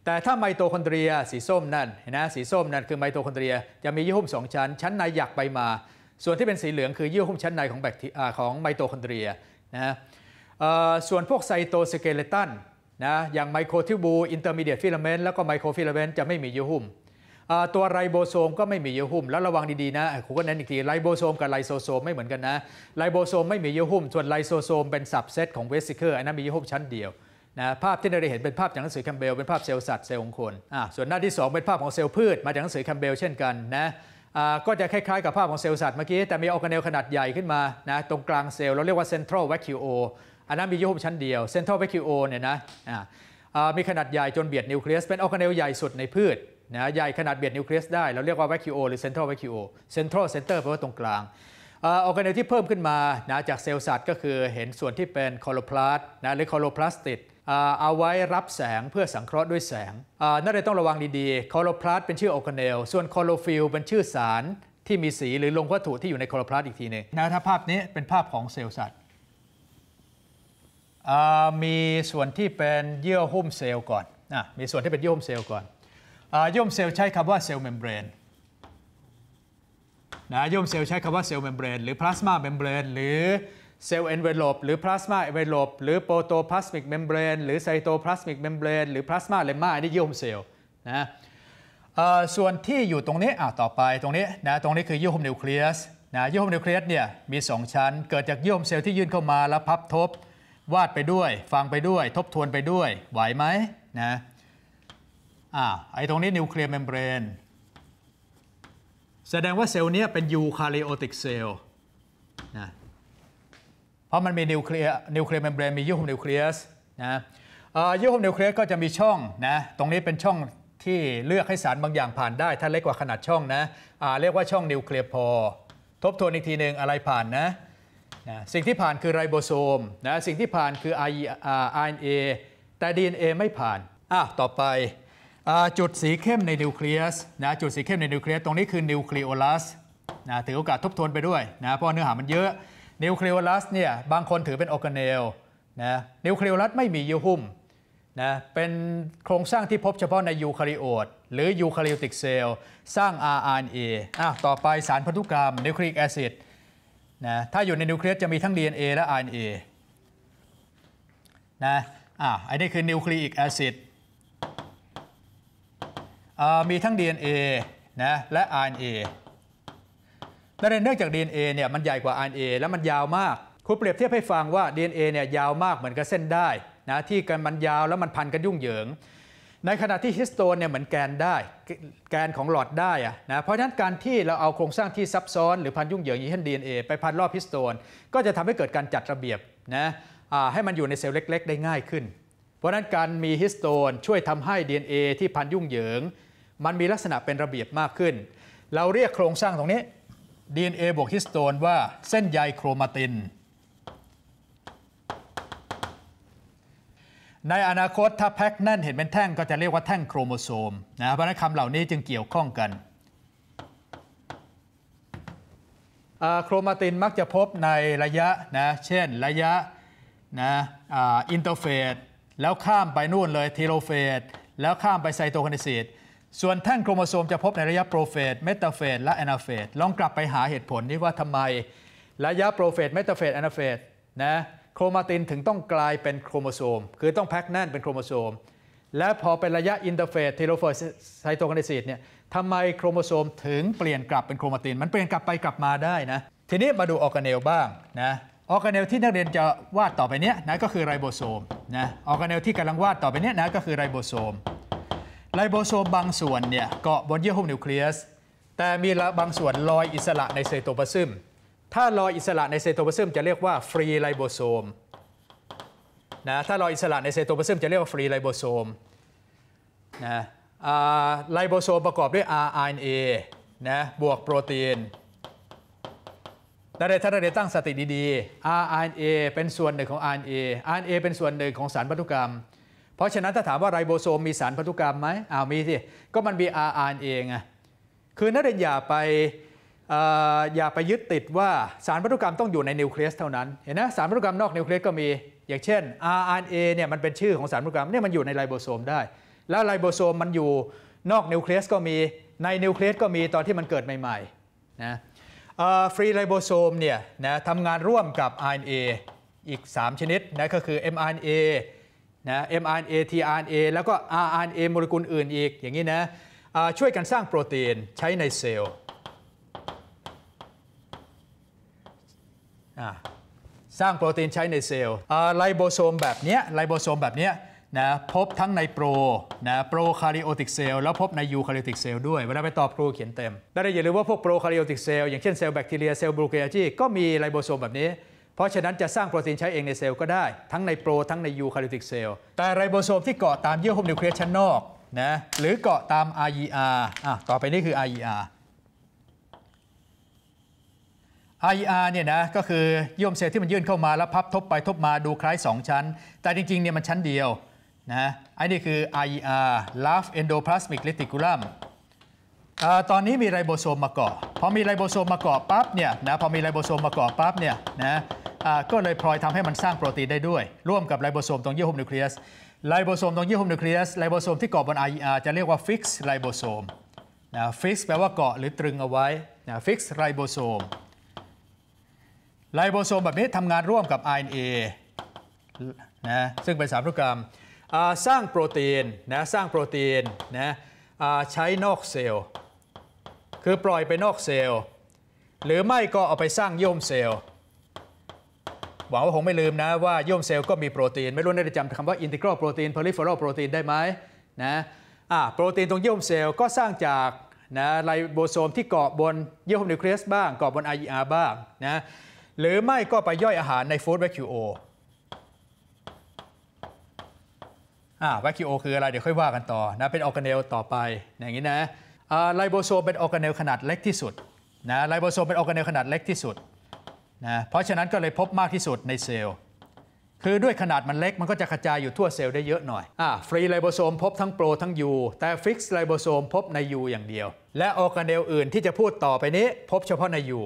แต่ถ้าไมโตคอนเดรียสีส้มนั่นเห็นนะสีส้มนั่นคือไมโตคอนเดรียจะมีเยื่อหุ้มสองชั้นชั้นในหยักไปมาส่วนที่เป็นสีเหลืองคือเยื่อหุ้มชั้นในของแบคทีของไมโตคอนเดรียนะส่วนพวกไซโตสเกเลตันนะอย่างไมโครทิบูอินเตอร์มีเดียตฟิลาเมนต์แล้วก็ไมโครฟิลาเมนต์จะไม่มีเยื่อหุ้มตัวไรโบโซมก็ไม่มีเยื่อหุ้มแล้วระวังดีๆนะผมก็เน้นอีกทีไรโบโซมกับไลโซโซมไม่เหมือนกันนะไรโบโซมไม่มีเยื่อหุ้ม ส่วนไลโซโซมเป็นสับเซตของเวสิเคอร์อันนั้นมีเยื่อหุ้มชั้นเดียวนะภาพที่เราเห็นเป็นภาพจากหนังสือแคมเบลเป็นภาพเซลล์สัตว์เซลล์ของคนส่วนหน้าที่ 2 เป็นภาพของเซลล์พืช มาจากหนังสือแคมเบลเช่นกันนะก็จะคล้ายๆกับภาพของเซลล์สัตว์เมื่อกี้แต่มีออร์แกเนลขนาดใหญ่ขึ้นมานะตรงกลางเซลล์เราเรียกว่าเซนทรัลแวคิโออันนั้นมียุบชั้นเดียวเซนทรัลแวคิโอเนี่ยนะมีขนาดใหญ่จนเบียดนิวเคลียสเป็นออร์แกเนลใหญ่สุดในพืชนะใหญ่ขนาดเบียดนิวเคลียสได้เราเรียกว่าแวคิโอหรือเซนทรัลแวคิโอเซนทรัลเซนเตอร์แปลว่าตรงกลางออร์แกเนลที่เพิ่มขึ้นมานะจากเซลล์สัตว์ ก็คือเห็นส่วนที่เป็นคอโลพลาสนะหรือคอโลพลาสติดเอาไว้รับแสงเพื่อสังเคราะห์ด้วยแสงนั่นเลยต้องระวังดีๆคอโลพลาสเป็นชื่อโอคาเนลส่วนคอโลฟิลเป็นชื่อสารที่มีสีหรือลงวัตถุที่อยู่ในคอโลพลาสอีกทีนึงนะถ้าภาพนี้เป็นภาพของเซลล์สัตว์ มีส่วนที่เป็นเยื่อหุ้มเซลล์ก่อนะมีส่วนที่เป็นเยื่อหุ้มเซลล์ก่อนเยื่อหุ้มเซลล์ใช้คำว่าเซลล์เมมเบรนนะเยื่อหุ้มเซลล์ใช้คำว่าเซลล์เมมเบรนหรือพลาสมาเมมเบรนหรือเซลล์เอนเวลปหรือพลาสมาเอนเวลปหรือโปรโตพลาสมิกเมมเบรนหรือไซโตพลาสมิกเมมเบรนหรือพลาสมาเลม่าอันนี้ยื่หุ้มเซลล์นะส่วนที่อยู่ตรงนี้อ่ต่อไปตรงนี้นะตรงนี้คือยื่หุ้มนิวเคลียสนะยื่หุ้มนิวเคลียสเนี่ยมี2 ชั้น เกิดจากยื่หุ้มเซลล์ที่ยื่นเข้ามาแล้วพับทบ วาดไปด้วย ฟังไปด้วยทบทวนไปด้วย ไหวไหมนะอ่าไอตรงนี้นิวเคลียสเมมเบรนแสดงว่าเซลล์นี้เป็นยูคาริโอติกเซลล์นะราะมันมีนิวเคลียร์นิวเคลียร์เมมเบรนมียหุ้มนิวเคลียสนะยหุ้มนิวเคลียสก็จะมีช่องนะ ตรงนี้เป็นช่องที่เลือกให้สารบางอย่างผ่านได้ ถ้าเล็กกว่าขนาดช่องนะเรียกว่าช่องนิวเคลียร์พอ ทบทวนอีกทีหนึ่งอะไรผ่านนะนะ สิ่งที่ผ่านคือไรโบโซมนะ สิ่งที่ผ่านคือ RNA แต่ DNA ไม่ผ่านอ่ะต่อไปจุดสีเข้มในนิวเคลียสนะจุดสีเข้มในนิวเคลียสตรงนี้คือนิวคลีโอลัสนะถือโอกาสทบทวนไปด้วยนะเพราะเนื้อหามันเยอะนิวคลีโอลัสเนี่ยบางคนถือเป็นออร์แกเนลนะนิวคลีโอลัสไม่มีเยื่อหุ้มนะเป็นโครงสร้างที่พบเฉพาะในยูคาริโอตหรือยูคาริโอติกเซลล์สร้าง r ร n a อ่ะต่อไปสารพันธุกรรม นิวคลีกแอซิดนะถ้าอยู่ในนิวเคลียสจะมีทั้ง DNA และ RNA นะอ่ะอันนี้คือนิวคลีอิกแอซิดมีทั้ง DNA นะและ RNA และเนื่องจาก DNA เนี่ยมันใหญ่กว่า RNA แล้วมันยาวมาก คุณเปรียบเทียบให้ฟังว่า DNA เนี่ยยาวมากเหมือนกับเส้นได้นะ ที่กันมันยาวแล้วมันพันกันยุ่งเหยิง ในขณะที่ฮิสโตนเนี่ยเหมือนแกนได้ แกนของหลอดได้อะนะ เพราะฉะนั้นการที่เราเอาโครงสร้างที่ซับซ้อนหรือพันยุ่งเหยิงอย่างเช่น DNA ไปพันรอบฮิสโตน ก็จะทำให้เกิดการจัดระเบียบนะให้มันอยู่ในเซลล์เล็กๆ ได้ง่ายขึ้น เพราะฉะนั้นการมีฮิสโตนช่วยทำให้ DNA ที่พันยุ่งเหยิง มันมีลักษณะเป็นระเบียบมากขึ้น เราเรียกโครงสร้างตรงนี้ DNA บวกฮิสโตน ว่าเส้นใยโครมาติน ในอนาคต ถ้าแพ็กแน่นเห็นเป็นแท่งก็จะเรียกว่าแท่งโครโมโซมนะเพราะนั้นคำเหล่านี้จึงเกี่ยวข้องกัน โครมาตินมักจะพบในระยะนะเช่นระยะนะอินเตอร์เฟสแล้วข้ามไปนู่นเลยทีโลเฟสแล้วข้ามไปไซโตคอเนซีตส่วนแท่งโครโมโซมจะพบในระยะโปรเฟสเมตาเฟสและแอนาเฟสลองกลับไปหาเหตุผลนี้ว่าทำไมระยะโปรเฟสเมตาเฟสแอนาเฟสนะโครมาตินถึงต้องกลายเป็นโครโมโซม คือต้องแพ็คแน่นเป็นโครโมโซม และพอเป็นระยะอินเตอร์เฟสเทโลเฟสไซโตคอนดิซิตเนี่ยทำไมโครโมโซมถึงเปลี่ยนกลับเป็นโครมาติน มันเปลี่ยนกลับไปกลับมาได้นะทีนี้มาดูออร์แกเนลบ้างนะออร์แกเนลที่นักเรียนจะวาดต่อไปเนี้ยนะก็คือไรโบโซมนะออร์แกเนลที่กำลังวาดต่อไปเนี้ยนะก็คือไรโบโซมไลโบโซมบางส่วนเนี่ยเกาะบนเยื่อหุ้มนิวเคลียส แต่มีบางส่วนลอยอิสระในไซโตปลาซึมถ้าลอยอิสระในไซโตปลาซึมจะเรียกว่าฟรีไลโบโซมนะถ้าลอยอิสระในไซโตปลาซึมจะเรียกว่าฟรีไลโบโซมนะไลโบโซมประกอบด้วย rRNA นะบวกโปรตีนแต่ถ้าเราดตั้งสติดีๆ rRNA เป็นส่วนหนึ่งของ RNA RNA เป็นส่วนหนึ่งของสารพันธุกรรมเพราะฉะนั้นถ้าถามว่าไรโบโซมมีสารพันธุกรรมไหมอ้าวมีสิ ก็มันมี RNA ไง คือนักเรียนอย่าไปอย่าไปยึดติดว่าสารพันธุกรรมต้องอยู่ในนิวเคลียสเท่านั้น เห็นนะสารพันธุกรรมนอกนิวเคลียสก็มี อย่างเช่น RNA เนี่ยมันเป็นชื่อของสารพันธุกรรมเนี่ยมันอยู่ในไรโบโซมได้ แล้วไรโบโซมมันอยู่นอกนิวเคลียสก็มีในนิวเคลียสก็มีตอนที่มันเกิดใหม่ๆนะฟรีไรโบโซมเนี่ยนะทำงานร่วมกับ RNA อีก 3 ชนิดนะก็คือ mRNA นะ mRNA tRNA แล้วก็ RNA โมเลกุลอื่นอีกอย่างนี้นะช่วยกันสร้างโปรตีนใช้ในเซลล์สร้างโปรตีนใช้ในเซลล์ไลโบโซมแบบนี้ไลโบโซมแบบนี้นะพบทั้งในโปรนะโปรคาริโอติกเซลล์แล้วพบในยูคาริโอติกเซลล์ด้วย เวลาไปตอบครูเขียนเต็มแล้วอย่าลืมว่าพวกโปรคาริโอติกเซลล์อย่างเช่นเซลล์แบคทีเรียเซลล์บรูเกียจีก็มีไลโบโซมแบบนี้เพราะฉะนั้นจะสร้างโปรตีนใช้เองในเซลล์ก็ได้ ทั้งในโปร ทั้งในยูคาริติกเซลล์แต่ไรโบโซมที่เกาะตามเยื่อหุ้มนิวเคลียสชั้นนอกนะหรือเกาะตาม RER อ่ะต่อไปนี่คือ RER IR เนี่ยนะก็คือเยื่อหุ้มเซลล์ที่มันยื่นเข้ามา แล้วพับทบไปทบมาดูคล้าย2 ชั้น แต่จริงๆเนี่ยมันชั้นเดียวนะไอ้นี่คือ IER l a f Endoplasmic Reticulum ตอนนี้มีไรโบโซมมาเกาะ พอมีไรโบโซมมาเกาะปั๊บเนี่ยนะพอมีไรโบโซมมาเกาะปั๊บเนี่ยนะก็เลยพลอยทำให้มันสร้างโปรตีนได้ด้วยร่วมกับไรโบโซมตรงเยื่อหุ้มนิวเคลียสไรโบโซมตรงเยื่อหุ้มนิวเคลียสไรโบโซมที่เกาะบนาร์จะเรียกว่าฟิกซ์ไรโบโซมนะฟิกซ์แปลว่าเกาะหรือตรึงเอาไว้นะฟิกซ์ไรโบโซมไรโบโซมแบบนี้ทำงานร่วมกับ RNA นะซึ่งเป็นสารพันธุกรรมสร้างโปรตีนนะสร้างโปรตีนนะใช้นอกเซลล์คือปล่อยไปนอกเซลล์หรือไม่ก็เอาไปสร้างโยมเซลล์หวังว่าคงไม่ลืมนะว่าโยมเซลล์ก็มีโปรตีน ไม่รู้น่าจะจำคำว่าอินทิกรัลโปรตีนพอลิฟอรัลโปรตีนได้ไหมนะอ่าโปรตีนตรงโยมเซลล์ก็สร้างจากนะไลโบโซมที่เกาะบนเยื่อหุ้มนิวเคลียสบ้างเกาะบน i อ r บ้างนะหรือไม่ก็ไปย่อยอาหารในฟู้ดแวคิโออ่าแวคิโอคืออะไรเดี๋ยวค่อยว่ากันต่อนะเป็นออร์แกเนลต่อไปอย่างนี้นะไลโบโซมเป็นออร์แกเนลขนาดเล็กที่สุดนะไลโบโซมเป็นออร์แกเนลขนาดเล็กที่สุดนะเพราะฉะนั้นก็เลยพบมากที่สุดในเซลล์ คือด้วยขนาดมันเล็กมันก็จะกระจายอยู่ทั่วเซลล์ได้เยอะหน่อยอ่าฟรีไลโบโซมพบทั้งโปรทั้งยูแต่ฟิกซ์ไลโบโซมพบในยูอย่างเดียว และออร์แกเนลอื่นที่จะพูดต่อไปนี้พบเฉพาะในยู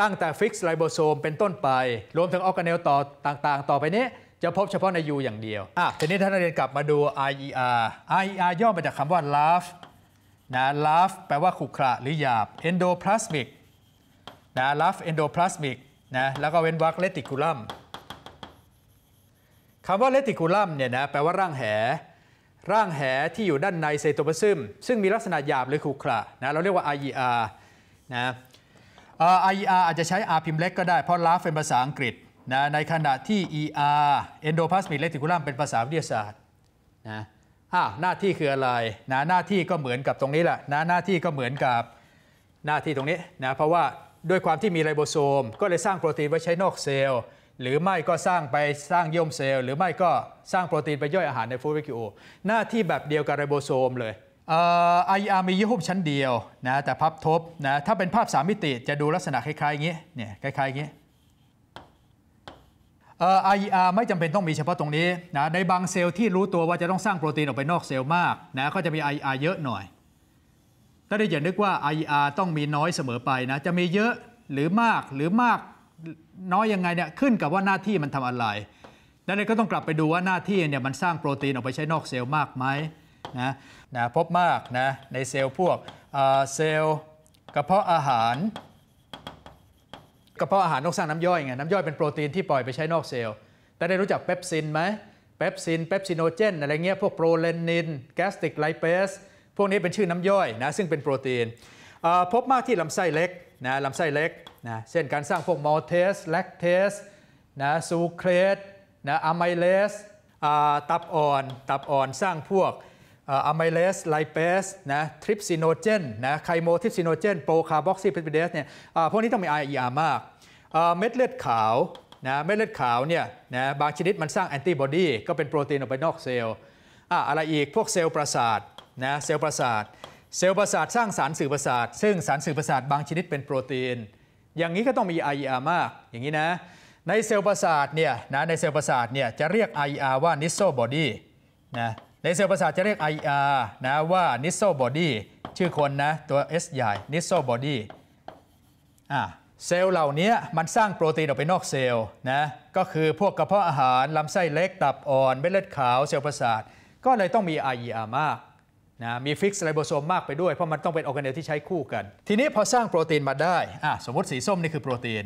ตั้งแต่ฟิกซ์ไลโบโซมเป็นต้นไป รวมถึงออร์แกเนลต่อต่างๆ ต่อไปนี้จะพบเฉพาะใน U อย่างเดียว อ่ะ ทีนี้ถ้านราเรียนกลับมาดู IER IER ย่อมาจากคำว่า laugh นะ laugh แปลว่าขรุขระ หรือหยาบ endoplasmic นะ laugh endoplasmic นะ แล้วก็เว้นวรรค reticulum คำว่า reticulum เนี่ยนะ แปลว่าร่างแหร่างแหที่อยู่ด้านในเซโตพลาซึม ซึ่งมีลักษณะหยาบหรือขรุขระนะ เราเรียกว่า IER นะ IER อาจจะใช้ R พิมพ์เล็กก็ได้ เพราะ laugh เป็นภาษาอังกฤษนะในขณะที่ ER endoplasmic reticulum เป็นภาษาวิทยาศาสตร์นะอ้าวหน้าที่คืออะไรนะหน้าที่ก็เหมือนกับตรงนี้แหละนะหน้าที่ก็เหมือนกับหน้าที่ตรงนี้นะเพราะว่าด้วยความที่มีไรโบโซมก็เลยสร้างโปรตีนไว้ใช้นอกเซลล์หรือไม่ก็สร้างไปสร้างย่อมเซลล์หรือไม่ก็สร้างโปรตีนไปย่อยอาหารในฟูริกิโอหน้าที่แบบเดียวกับไรโบโซมเลยไออาร์มียี่หุ้มชั้นเดียวนะแต่พับทบนะถ้าเป็นภาพสามมิติจะดูลักษณะคล้ายๆอย่างนี้เนี่ยคล้ายๆอย่างนี้ไอเอ IER ไม่จำเป็นต้องมีเฉพาะตรงนี้นะในบางเซลล์ที่รู้ตัวว่าจะต้องสร้างโปรตีนออกไปนอกเซลล์มากนะก็จะมี IER เยอะหน่อย้าได้ยินนึกว่า IER ต้องมีน้อยเสมอไปนะจะมีเยอะหรือมากหรือมากน้อยยังไงเนี่ยขึ้นกับว่าหน้าที่มันทำอะไรดังนั้นก็ต้องกลับไปดูว่าหน้าที่เนี่ยมันสร้างโปรตีนออกไปใช้นอกเซลล์มากไหมนะนะพบมากนะในเซลล์พวกเซลล์กระเพาะอาหารกระเพาะอาหารต้องสร้างน้ำย่อยไงน้ำย่อยเป็นโปรตีนที่ปล่อยไปใช้นอกเซลล์ แต่ได้รู้จักเปปซินไหมเปปซินเปปซิโนเจน อะไรเงี้ย พวกโปรเลนิน แกสติก ไลเปสพวกนี้เป็นชื่อน้ำย่อยนะซึ่งเป็นโปรตีน พบมากที่ลำไส้เล็กนะลำไส้เล็กนะเช่นการสร้างพวกมอลเทสแลคเทสนะซูเครตนะอะไมเลสตับอ่อนตับอ่อนสร้างพวกอะไมเลสไลเปสนะทริปซิโนเจนนะไคโมทริปซิโนเจนโปรคาร์บอกซิเพสเดสเนี่ยพวกนี้ต้องมีไอเอมากเม็ดเลือดขาวนะเม็ดเลือดขาวเนี่ยนะบางชนิดมันสร้างแอนติบอดี ก็เป็นโปรตีนออกไปนอกเซลล์อะอะไรอีกพวกเซลล์ประสาทนะเซลล์ประสาทเซลล์ประสาทสร้างสารสื่อประสาทซึ่งสารสื่อประสาทบางชนิดเป็นโปรตีน อย่างนี้ก็ต้องมี IER มากอย่างนี้นะในเซลล์ประสาทเนี่ยนะในเซลล์ประสาทเนี่ยจะเรียก IER ว่านิ s s o b ดี y นะในเซลล์ประสาทจะเรียก IER นะว่านิ s s o b ดี y ชื่อคนนะตัว S ใหญ่นิ s s o b ดี y อ่าเซลล์เหล่านี้มันสร้างโปรตีนออกไปนอกเซลล์นะก็คือพวกกระเพาะอาหาร ลำไส้เล็กตับอ่อน เม็ดเลือดขาวเซลล์ประสาท ก็เลยต้องมี IER มากนะมีฟิกซ์ไลโบโซมมากไปด้วยเพราะมันต้องเป็นออร์แกเนลที่ใช้คู่กัน ทีนี้พอสร้างโปรตีนมาได้อ่ะสมมติสีส้มนี่คือโปรตีน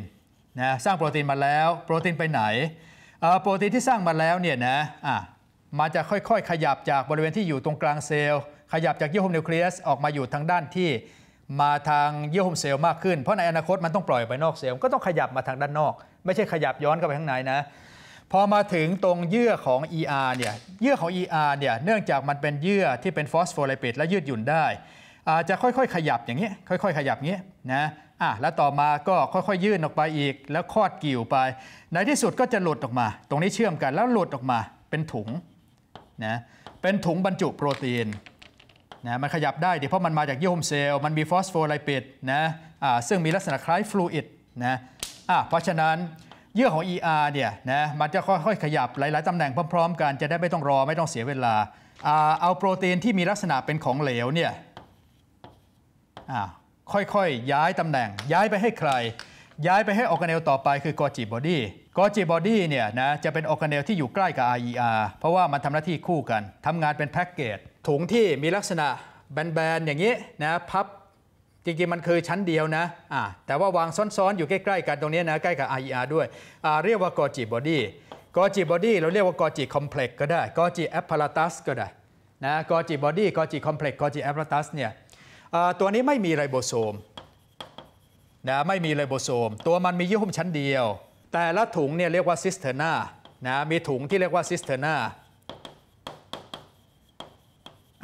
นะสร้างโปรตีนมาแล้ว โปรตีนไปไหนโปรตีนที่สร้างมาแล้วเนี่ยนะอ่ะมันจะค่อยๆขยับจากบริเวณที่อยู่ตรงกลางเซลล์ขยับจากเยื่อหุ้มนิวเคลียสออกมาอยู่ทางด้านที่มาทางเยื่อหุ้มเซลล์มากขึ้นเพราะในอนาคตมันต้องปล่อยไปนอกเซลล์ก็ต้องขยับมาทางด้านนอก ไม่ใช่ขยับย้อนเข้าไปข้างในนะพอมาถึงตรงเยื่อของ ER เนี่ยเยื่อของ ER เนี่ยเนื่องจากมันเป็นเยื่อที่เป็นฟอสโฟลิปิดและยืดหยุ่นได้อาจจะค่อยๆขยับอย่างนี้ค่อยๆ ขยับงี้นะอ่ะแล้วต่อมาก็ค่อยๆยื่นออกไปอีก แล้วคอดกิ่วไปในที่สุดก็จะหลุดออกมา ตรงนี้เชื่อมกันแล้วหลุดออกมาเป็นถุงนะเป็นถุงบรรจุโปรตีนนะมันขยับได้เดี๋ยวเพราะมันมาจากเยื่อหุ้มเซลล์มันมีฟอสโฟไลปิดนะอ่าซึ่งมีลักษณะคล้ายฟลูอิดนะอ่าเพราะฉะนั้นเยื่อของ ER เนี่ยนะมันจะค่อยๆขยับหลายๆตำแหน่งพร้อมๆกัน จะได้ไม่ต้องรอไม่ต้องเสียเวลา เอาโปรตีนที่มีลักษณะเป็นของเหลวเนี่ยค่อยๆยย้ายตำแหน่ง ย้ายไปให้ใคร ย้ายไปให้ออร์แกเนลต่อไปคือกอจิบอดี้กอจิบอดี้เนี่ยนะจะเป็นออร์แกเนลที่อยู่ใกล้กับ i e r เพราะว่ามันทำหน้าที่คู่กันทำงานเป็นแพ็กเกจถุงที่มีลักษณะแบนๆ อย่างนี้นะพับจริงๆมันคือชั้นเดียวนะะแต่ว่าวางซ้อนๆอยู่ใกล้ๆกันตรงนี้นะใกล้กับ IER ด้วยเรียกว่ากอจิบอดี้กอจิบอดี้เราเรียกว่ากอจิคอมเพล็กก็ได้กอจิแอปพาราตัสก็ได้นะกอจิบอดี้กอจิคอมเพล็กกอจิแอปพาราตัสเนี่ยตัวนี้ไม่มีไรโบโซมนะไม่มีไรโบโซม ตัวมันมียี่ห้อชั้นเดียว แต่ละถุงเนี่ยเรียกว่าซิสเทอร์นานะมีถุงที่เรียกว่าซิสเทอร์นา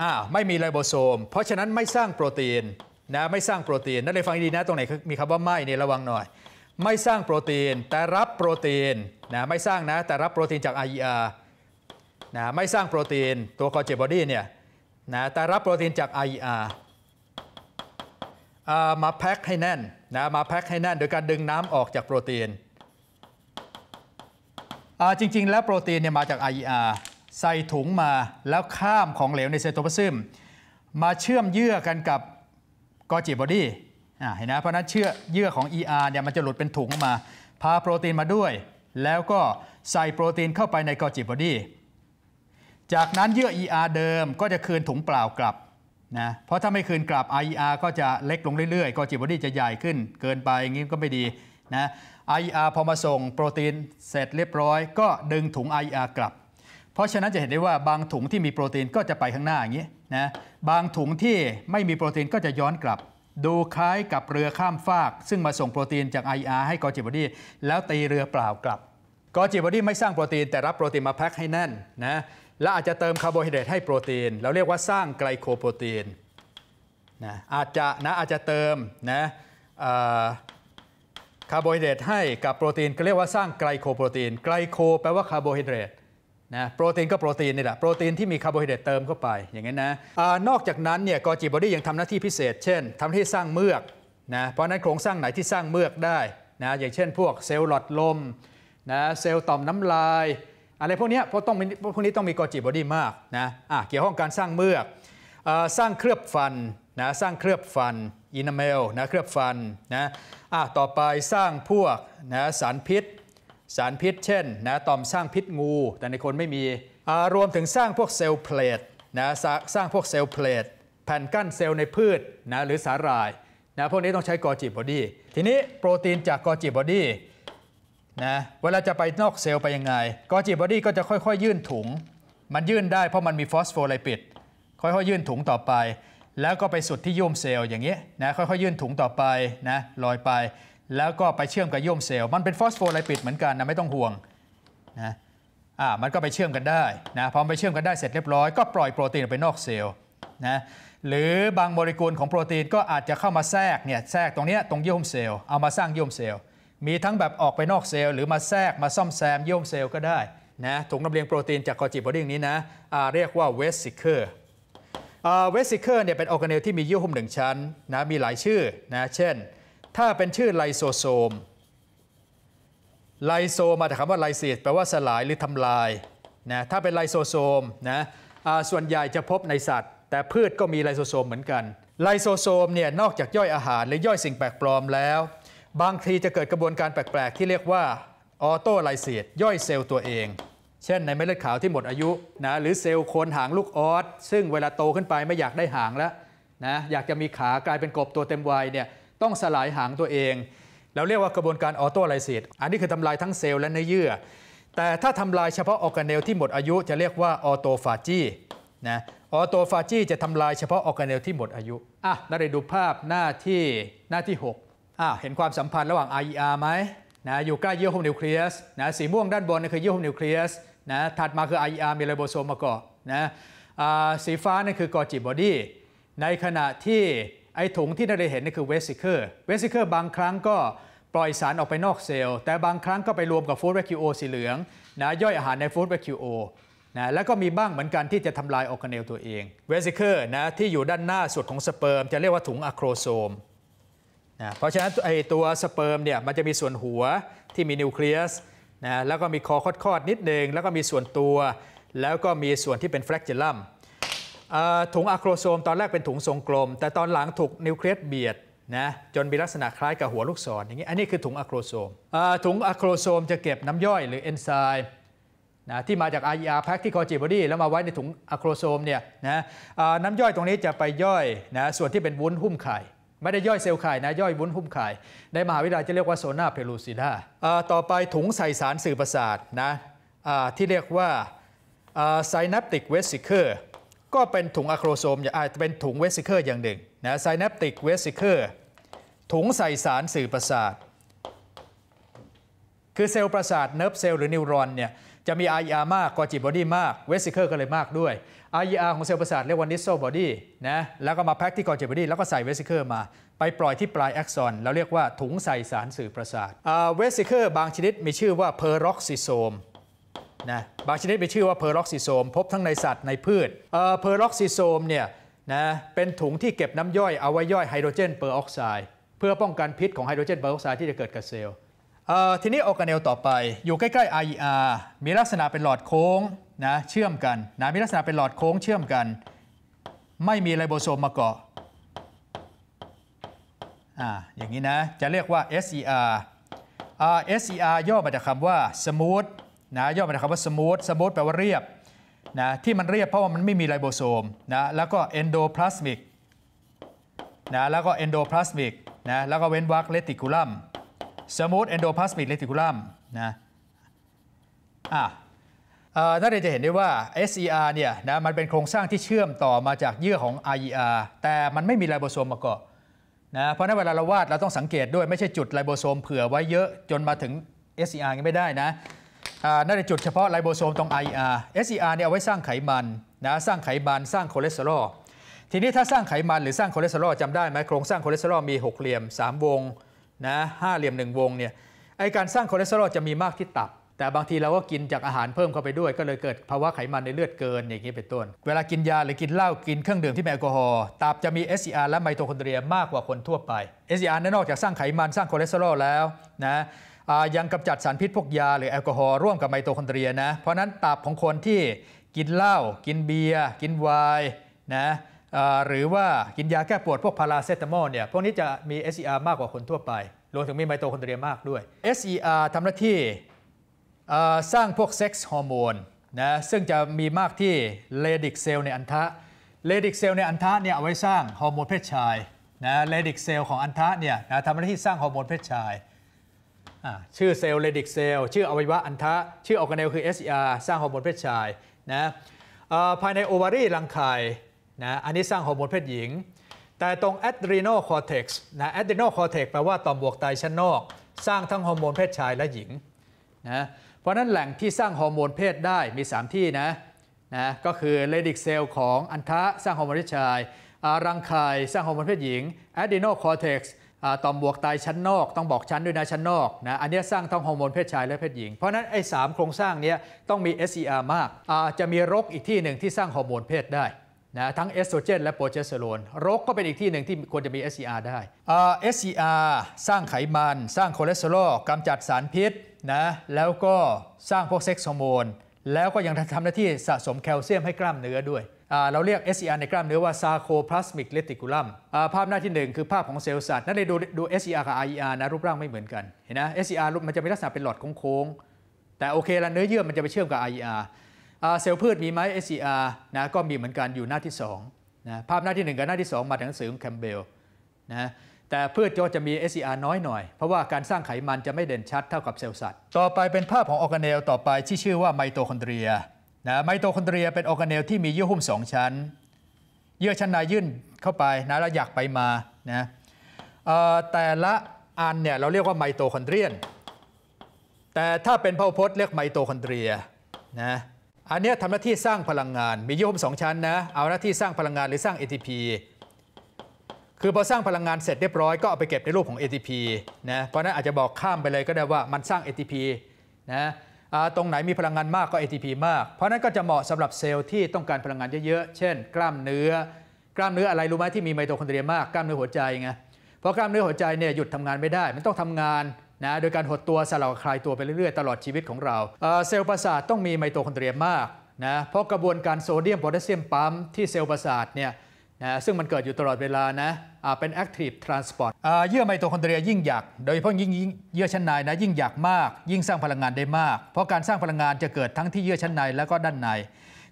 อ่าไม่มีไลโบโซม เพราะฉะนั้นไม่สร้างโปรตีนนะ ไม่สร้างโปรตีนนั่นเลยฟังดีนะ ตรงไหนมีคำว่าไม่เนี่ยระวังหน่อย ไม่สร้างโปรตีนแต่รับโปรตีนนะ ไม่สร้างนะแต่รับโปรตีนจาก IER นะ ไม่สร้างโปรตีนตัวคอเจบอดี้เนี่ยนะ แต่รับโปรตีนจาก IER มาแพ็คให้แน่นนะ มาแพ็คให้แน่นโดยการดึงน้ำออกจากโปรตีนจริงๆแล้วโปรตีนเนี่ยมาจาก IER ใส่ถุงมาแล้วข้ามของเหลวในเซโตพลาซึมมาเชื่อมเยื่อกันกับกอจิบอดี้เห็นนะเพราะนั้นเชื่อเยื่อของ ER เนี่ยมันจะหลุดเป็นถุงออกมา พาโปรตีนมาด้วย แล้วก็ใส่โปรตีนเข้าไปในกอจิบอดี้จากนั้นเยื่อ ER เดิมก็จะคืนถุงเปล่ากลับนะเพราะถ้าไม่คืนกลับ IER ก็จะเล็กลงเรื่อยๆกอจิบอดี้จะใหญ่ขึ้นเกินไปอย่างนี้ก็ไม่ดีนะ IER พอมาส่งโปรตีนเสร็จเรียบร้อย ก็ดึงถุง IER กลับเพราะฉะนั้นจะเห็นได้ว่าบางถุงที่มีโปรตีนก็จะไปข้างหน้าอย่างนี้นะบางถุงที่ไม่มีโปรตีนก็จะย้อนกลับ ดูคล้ายกับเรือข้ามฟาก ซึ่งมาส่งโปรตีนจาก IR ให้กอจิบอดี้แล้วตีเรือเปล่ากลับกอจิบอดี้ไม่สร้างโปรตีนแต่รับโปรตีนมาแพ็คให้แน่นนะและอาจจะเติมคาร์โบไฮเดรตให้โปรตีนเราเรียกว่าสร้างไกลโคโปรตีนนะอาจจะนะอาจจะเติมนะคาร์โบไฮเดรตให้กับโปรตีนก็เรียกว่าสร้างไกลโคโปรตีนไกลโคแปลว่าคาร์โบไฮเดรตนะโปรตีนก็โปรตีนนี่แหละโปรตีนที่มีคาร์โบไฮเดรตเติมเข้าไปอย่างนี้นะอนอกจากนั้นเนี่ยกอจิบอดี้ยังทำหน้าที่พิเศษ เช่นทำาที่สร้างเมือกนะเพราะนั้นโครงสร้างไหนที่สร้างเมือกได้นะอย่างเช่น พวกเซลล์หลอดลมนะเซลล์ต่อมน้ำลายอะไรพวกนี้เพราะต้องพวกนี้ต้องมีกอจิบอดี้มากนะะเกี่ยวข้องการสร้างเมือกสร้างเคลือบฟันนะสร้างเคลือบฟันอินาเมลนะเคลือบฟันนะะต่อไปสร้างพวกนะสารพิษสารพิษเช่นนะตอมสร้างพิษงู แต่ในคนไม่มีรวมถึงสร้างพวกเซลล์เพลทนะสร้างพวกเซลล์เพลทแผ่นกั้นเซลล์ในพืชนะหรือสาหร่ายนะพวกนี้ต้องใช้กอจิบอดี้ทีนี้โปรตีนจากกอจิบอดี้นะเวลาจะไปนอกเซลล์ไปยังไงกอจิบอดี้ก็จะค่อยๆ ยื่นถุง มันยื่นได้เพราะมันมีฟอสโฟไลปิดค่อยๆ ยื่นถุงต่อไป แล้วก็ไปสุดที่ยุ่มเซลล์อย่างนี้นะค่อยๆยื่นถุงต่อไปนะลอยไปแล้วก็ไปเชื่อมกับโยมเซลล์มันเป็นฟอสโฟไลปิดเหมือนกันนะไม่ต้องห่วงนะอ่ามันก็ไปเชื่อมกันได้นะพอไปเชื่อมกันได้เสร็จเรียบร้อยก็ปล่อยโปรตีนไปนอกเซลล์นะหรือบางโมเลกุลของโปรตีนก็อาจจะเข้ามาแทรกเนี่ยแทรกตรงนี้ตรงโย่มเซลล์เอามาสร้างโย่มเซลล์มีทั้งแบบออกไปนอกเซลล์หรือมาแทรกมาซ่อมแซมโย่มเซลล์ก็ได้นะถุงลำเลียงโปรตีนจากกอจิบอดิ้งนี้นะเรียกว่าเวสซิเคอร์เวสซิเคอร์เนี่ยเป็นออร์แกเนลที่มีเยื่อหุ้มหนึ่งชั้นนะมีหลายชื่อนะเช่นถ้าเป็นชื่อไลโซโซม ไลโซมาจากคำว่าไลเซียแปลว่าสลายหรือทำลาย นะ ถ้าเป็นไลโซโซมนะส่วนใหญ่จะพบในสัตว์ แต่พืชก็มีไลโซโซมเหมือนกัน ไลโซโซมเนี่ยนอกจากย่อยอาหารและย่อยสิ่งแปลกปลอมแล้ว บางทีจะเกิดกระบวนการแปลกๆ ที่เรียกว่าออโตไลเซียย่อยเซลล์ตัวเอง เช่นในเม็ดเลือดขาวที่หมดอายุนะหรือเซลล์โคนหางลูกออสซึ่งเวลาโตขึ้นไปไม่อยากได้หางแล้วนะอยากจะมีขากลายเป็นกบตัวเต็มวัยเนี่ยต้องสลายหางตัวเองเราเรียกว่ากระบวนการออโตไลซิส อันนี้คือทำลายทั้งเซลล์และเนื้อเยื่อ แต่ถ้าทำลายเฉพาะออร์แกเนลที่หมดอายุ จะเรียกว่าออโตฟาจีนะ ออโตฟาจีจะทำลายเฉพาะออร์แกเนลที่หมดอายุ อ่ะนเรียนดูภาพหน้าที่หน้าที่6อ่ะเห็นความสัมพันธ์ระหว่าง IER ไหมนะ อยู่ใกล้เยื่อหุ้มนิวเคลียสนะ สีม่วงด้านบนนี่คือเยื่อหุ้มนิวเคลียสนะ ถัดมาคือ IER มีไรโบโซมมากาะนะสีฟ้านี่คือกอจิบอดี้ในขณะที่ไอ้ถุงที่เราได้เห็นนี่คือเวสิเคอร์เวสิเคอร์บางครั้งก็ปล่อยสารออกไปนอกเซลล์ แต่บางครั้งก็ไปรวมกับฟู้ดแวคิโอสีเหลืองนะย่อยอาหารในฟู้ดแวคิโอนะแล้วก็มีบ้างเหมือนกันที่จะทำลายออร์แกเนลตัวเอง เวสิเคอร์นะที่อยู่ด้านหน้าสุดของสเปิร์มจะเรียกว่าถุงอะโครโซม นะเพราะฉะนั้นไอ้ตัวสเปิร์มเนี่ยมันจะมีส่วนหัวที่มีนิวเคลียสนะแล้วก็มีคอคอดๆนิดนึง แล้วก็มีส่วนตัวแล้วก็มีส่วนที่เป็นแฟลกเจลัมถุงอะโครโซมตอนแรกเป็นถุงทรงกลม แต่ตอนหลังถูกนิวเคลียสเบียดนะจนมีลักษณะคล้ายกับหัวลูกศรออย่างนี้อันนี้คือถุงอะโครโซมถุงอะโครโซมจะเก็บน้ำย่อยหรือเอนไซม์นะที่มาจาก IER pack ที่คอจีบอดี้แล้วมาไว้ในถุงอะโครโซมเนี่ยนะน้ำย่อยตรงนี้จะไปย่อยนะส่วนที่เป็นวุ้นหุ้มไข่ ไม่ได้ย่อยเซลล์ไข่นะย่อยวุ้นหุ้มไข่ในมหาวิทยาลัยจะเรียกว่าโซนาเพลูซิดาต่อไปถุงใส่สารสื่อประสาทนะที่เรียกว่าไซนัปติกเวสิเกอร์ก็เป็นถุงอะโครโซมอาจจะเป็นถุงเวสิเคิลอย่างหนึ่งนะไซแนปติกเวสิเคิลถุงใส่สารสื่อประสาท คือเซลล์ประสาทเนิร์ฟเซลล์หรือนิวรอนเนี่ยจะมี i อ r มากกอจิบอดี้มากเวสิเคิลก็เลยมากด้วย i อ r ของเซลล์ประสาทเรียกว่านิโซบอดี้นะแล้วก็มาแพ็คที่กอจิบอดี้ แล้วก็ใส่เวสิเคิลมา ไปปล่อยที่ปลายแอคซอนแล้วเรียกว่าถุงใส่สารสื่อประสาทเวสิเคิลบางชนิดมีชื่อว่าเพอร็อกซิโซมนะบางชนิดมีชื่อว่าเพอร์ล็อกซิโซมพบทั้งในสัตว์ในพืชเพอร์ล็อกซิโซมเนี่ยนะเป็นถุงที่เก็บน้ำย่อย เอาไว้ย่อยไฮโดรเจนเปอร์ออกไซด์เพื่อป้องกันพิษของไฮโดรเจนเปอร์ออกไซด์ที่จะเกิดกับเซลล์ทีนี้ออกาเนลต่อไปอยู่ใกล้ๆ IER มีลักษณะเป็นหลอดโค้งนะเชื่อมกันนะมีลักษณะเป็นหลอดโค้งเชื่อมกัน ไม่มีไรโบโซมมาเกาะอ่าอย่างนี้นะจะเรียกว่า SER SER ย่อมาจากคำว่า smooth นะย่อมาจากคำว่าสมูทสมูทแปลว่าเรียบนะที่มันเรียบเพราะว่ามันไม่มีไรโบโซมนะแล้วก็เอนโดพลาสมิกนะแล้วก็เอนโดพลาสมิกนะแล้วก็เว้นวรรคเลติคูลัมสมูทเอนโดพลาสมิกเลติคูลัมนะอ่ะน่าเรนจะเห็นได้ว่า SER เนี่ยนะมันเป็นโครงสร้างที่เชื่อมต่อมาจากเยื่อของ i e r แต่มันไม่มีไรโบโซมมาก่อนะเพราะนั้นเวลาเราวาดเราต้องสังเกตด้วยไม่ใช่จุดไรโบโซมเผื่อไว้เยอะจนมาถึง SER ไม่ได้นะน่าจะจุดเฉพาะไลโบโซมตรง IR SER เนี่ยเอาไว้สร้างไขมันนะสร้างไขมันสร้างคอเลสเตอรอล ทีนี้ถ้าสร้างไขมันหรือสร้างคอเลสเตอรอลจำได้ไหมโครงสร้างคอเลสเตอรอลมี6เหลี่ยม 3 วงนะห้าเหลี่ยม1วงเนี่ยไอการสร้างคอเลสเตอรอลจะมีมากที่ตับแต่บางทีเราก็กินจากอาหารเพิ่มเข้าไปด้วย ก็เลยเกิดภาวะไขมันในเลือดเกินอย่างนี้เป็นต้น เวลากินยาหรือกินเหล้ากินเครื่องดื่มที่มีแอลกอฮอล์ตับจะมี SCR และไมโทคอนเดรียมากกว่าคนทั่วไป SCR นั้นนอกจากสร้างไขมันสร้างคอเลสเตอรอลแล้วนะยังกำจัดสารพิษพวกยาหรือแอลกอฮอล์ร่วมกับไมโตคอนเดรียนะเพราะนั้นตับของคนที่กินเหล้ากินเบียร์กินไวน์นะหรือว่ากินยาแก้ปวดพวกพาราเซตามอลเนี่ยพวกนี้จะมี SER มากกว่าคนทั่วไปรวมถึงมีไมโตคอนเดรียมากด้วย SER ทำหน้าที่สร้างพวกเซ็กซ์ฮอร์โมนนะซึ่งจะมีมากที่เลดิกเซลในอันทะเลดิกเซลในอันทะเนี่ยเอาไว้สร้างฮอร์โมนเพศชายนะเลดิกเซลของอันทะเนี่ยนะทำหน้าที่สร้างฮอร์โมนเพศชายชื่อเซลล์เลดิกเซลล์ชื่ออวัยวะอันทะ ชื่อออกแนลคือ SER สร้างฮอร์โมนเพศชายนะภายในโอวารีรังไข่นะอันนี้สร้างฮอร์โมนเพศหญิง แต่ตรงแอดรีโนคอร์เทกซ์นะแอดรีโนคอร์เทกซ์แปลว่าต่อมบวกไตชั้นนอก สร้างทั้งฮอร์โมนเพศชายและหญิงนะเพราะนั้นแหล่งที่สร้างฮอร์โมนเพศได้มี 3 ที่นะนะก็คือเลดิกเซลล์ของอันทะสร้างฮอร์โมนเพศชายรังไข่สร้างฮอร์โมนเพศหญิงแอดรีโนคอร์เทกซ์ต่อมบวกไต ชั้น นอก ต้องบอกชั้น ด้วย นะ ชั้น นอก นะ อันนี้สร้างทั้งฮอร์โมน เพศ ชายและ เพศ หญิง เพราะนั้น ไอ้สโครง สร้างนี้ต้องมี SER มาก จะ มี รก อีกที่หนึ่ง ที่สร้าง ฮอร์โมน เพศ ได้ นะ ทั้ง เอสโตรเจน และ โปรเจสเตอโรนรก ก็ เป็น อีก ที่ หนึ่ง ที่ ควร จะ มี SER ได้ SER สร้างไขมัน สร้าง คอเลสเตอรอลกำจัด สารพิษนะ แล้ว ก็ สร้าง พวก เซ็กซ์ฮอร์โมน แล้ว ก็ ยังทำหน้าที่ สะสมแคลเซียมให้กล้ามเนื้อด้วยเราเรียก SER ในกล้ามเนื้อว่า sarcoplasmic reticulum ภาพหน้าที่ 1 คือภาพของเซลล์สัตว์ นั่นเลยดูดู SER กับ i e r นะรูปร่างไม่เหมือนกัน เห็นนะ SER มันจะมีลักษณะเป็นหลอดโค้งๆ แต่โอเคละเนื้อเยื่อมันจะไปเชื่อมกับ i e r เซลล์พืชมีไหม SER นะก็มีเหมือนกันอยู่หน้าที่2นะภาพหน้าที่ 1 กับหน้าที่ 2 มาจากหนังสือของแคมเบลนะ แต่พืชก็จะมี s e r น้อยหน่อยเพราะว่าการสร้างไขมันจะไม่เด่นชัดเท่ากับเซลล์สัตว์ ต่อไปเป็นภาพของออร์แกเนลต่อไปที่ชื่อว่าไมโตคอนเดรียนะไมโตคอนเดรียเป็นออร์แกเนลที่มีเยื่อหุ้ม2 ชั้น เยื่อชั้นในยื่นเข้าไปนะแล้วอยากไปมานะแต่ละอันเนี่ยเราเรียกว่าไมโตคอนเดรียนแต่ถ้าเป็นพหุพจน์เรียกไมโตคอนเดรียนะอันนี้ทำหน้าที่สร้างพลังงานมีเยื่อหุ้ม 2 ชั้นนะเอาหน้าที่สร้างพลังงานหรือสร้าง ATP คือพอสร้างพลังงานเสร็จเรียบร้อยก็เอาไปเก็บในรูปของ ATP นะเพราะนั้นอาจจะบอกข้ามไปเลยก็ได้ว่ามันสร้าง ATP นะตรงไหนมีพลังงานมากก็ ATP มาก เพราะนั้นก็จะ เหมาะสำหรับเซลล์ที่ต้องการพลังงานเยอะๆ เช่น กล้ามเนื้อ กล้ามเนื้ออะไรรู้ไหมที่มีไมโตคอนเดรียมาก กล้ามเนื้อหัวใจไง เพราะกล้ามเนื้อหัวใจเนี่ยหยุดทำงานไม่ได้ มันต้องทำงานนะ โดยการหดตัวสลับคลายตัวไปเรื่อยๆตลอดชีวิตของเรา เซลล์ประสาทต้องมีไมโตคอนเดรียมากนะ เพราะกระบวนการโซเดียมโพแทสเซียมปั๊มที่เซลล์ประสาทเนี่ยนะซึ่งมันเกิดอยู่ตลอดเวลานะเป็น active transport เยื่อไมโตคอนเดรียยิ่งอยาก โดยเฉพาะยิ่งเยื่อชั้นในนะยิ่งอยากมาก ยิ่งสร้างพลังงานได้มาก เพราะการสร้างพลังงานจะเกิดทั้งที่เยื่อชั้นในและก็ด้านใน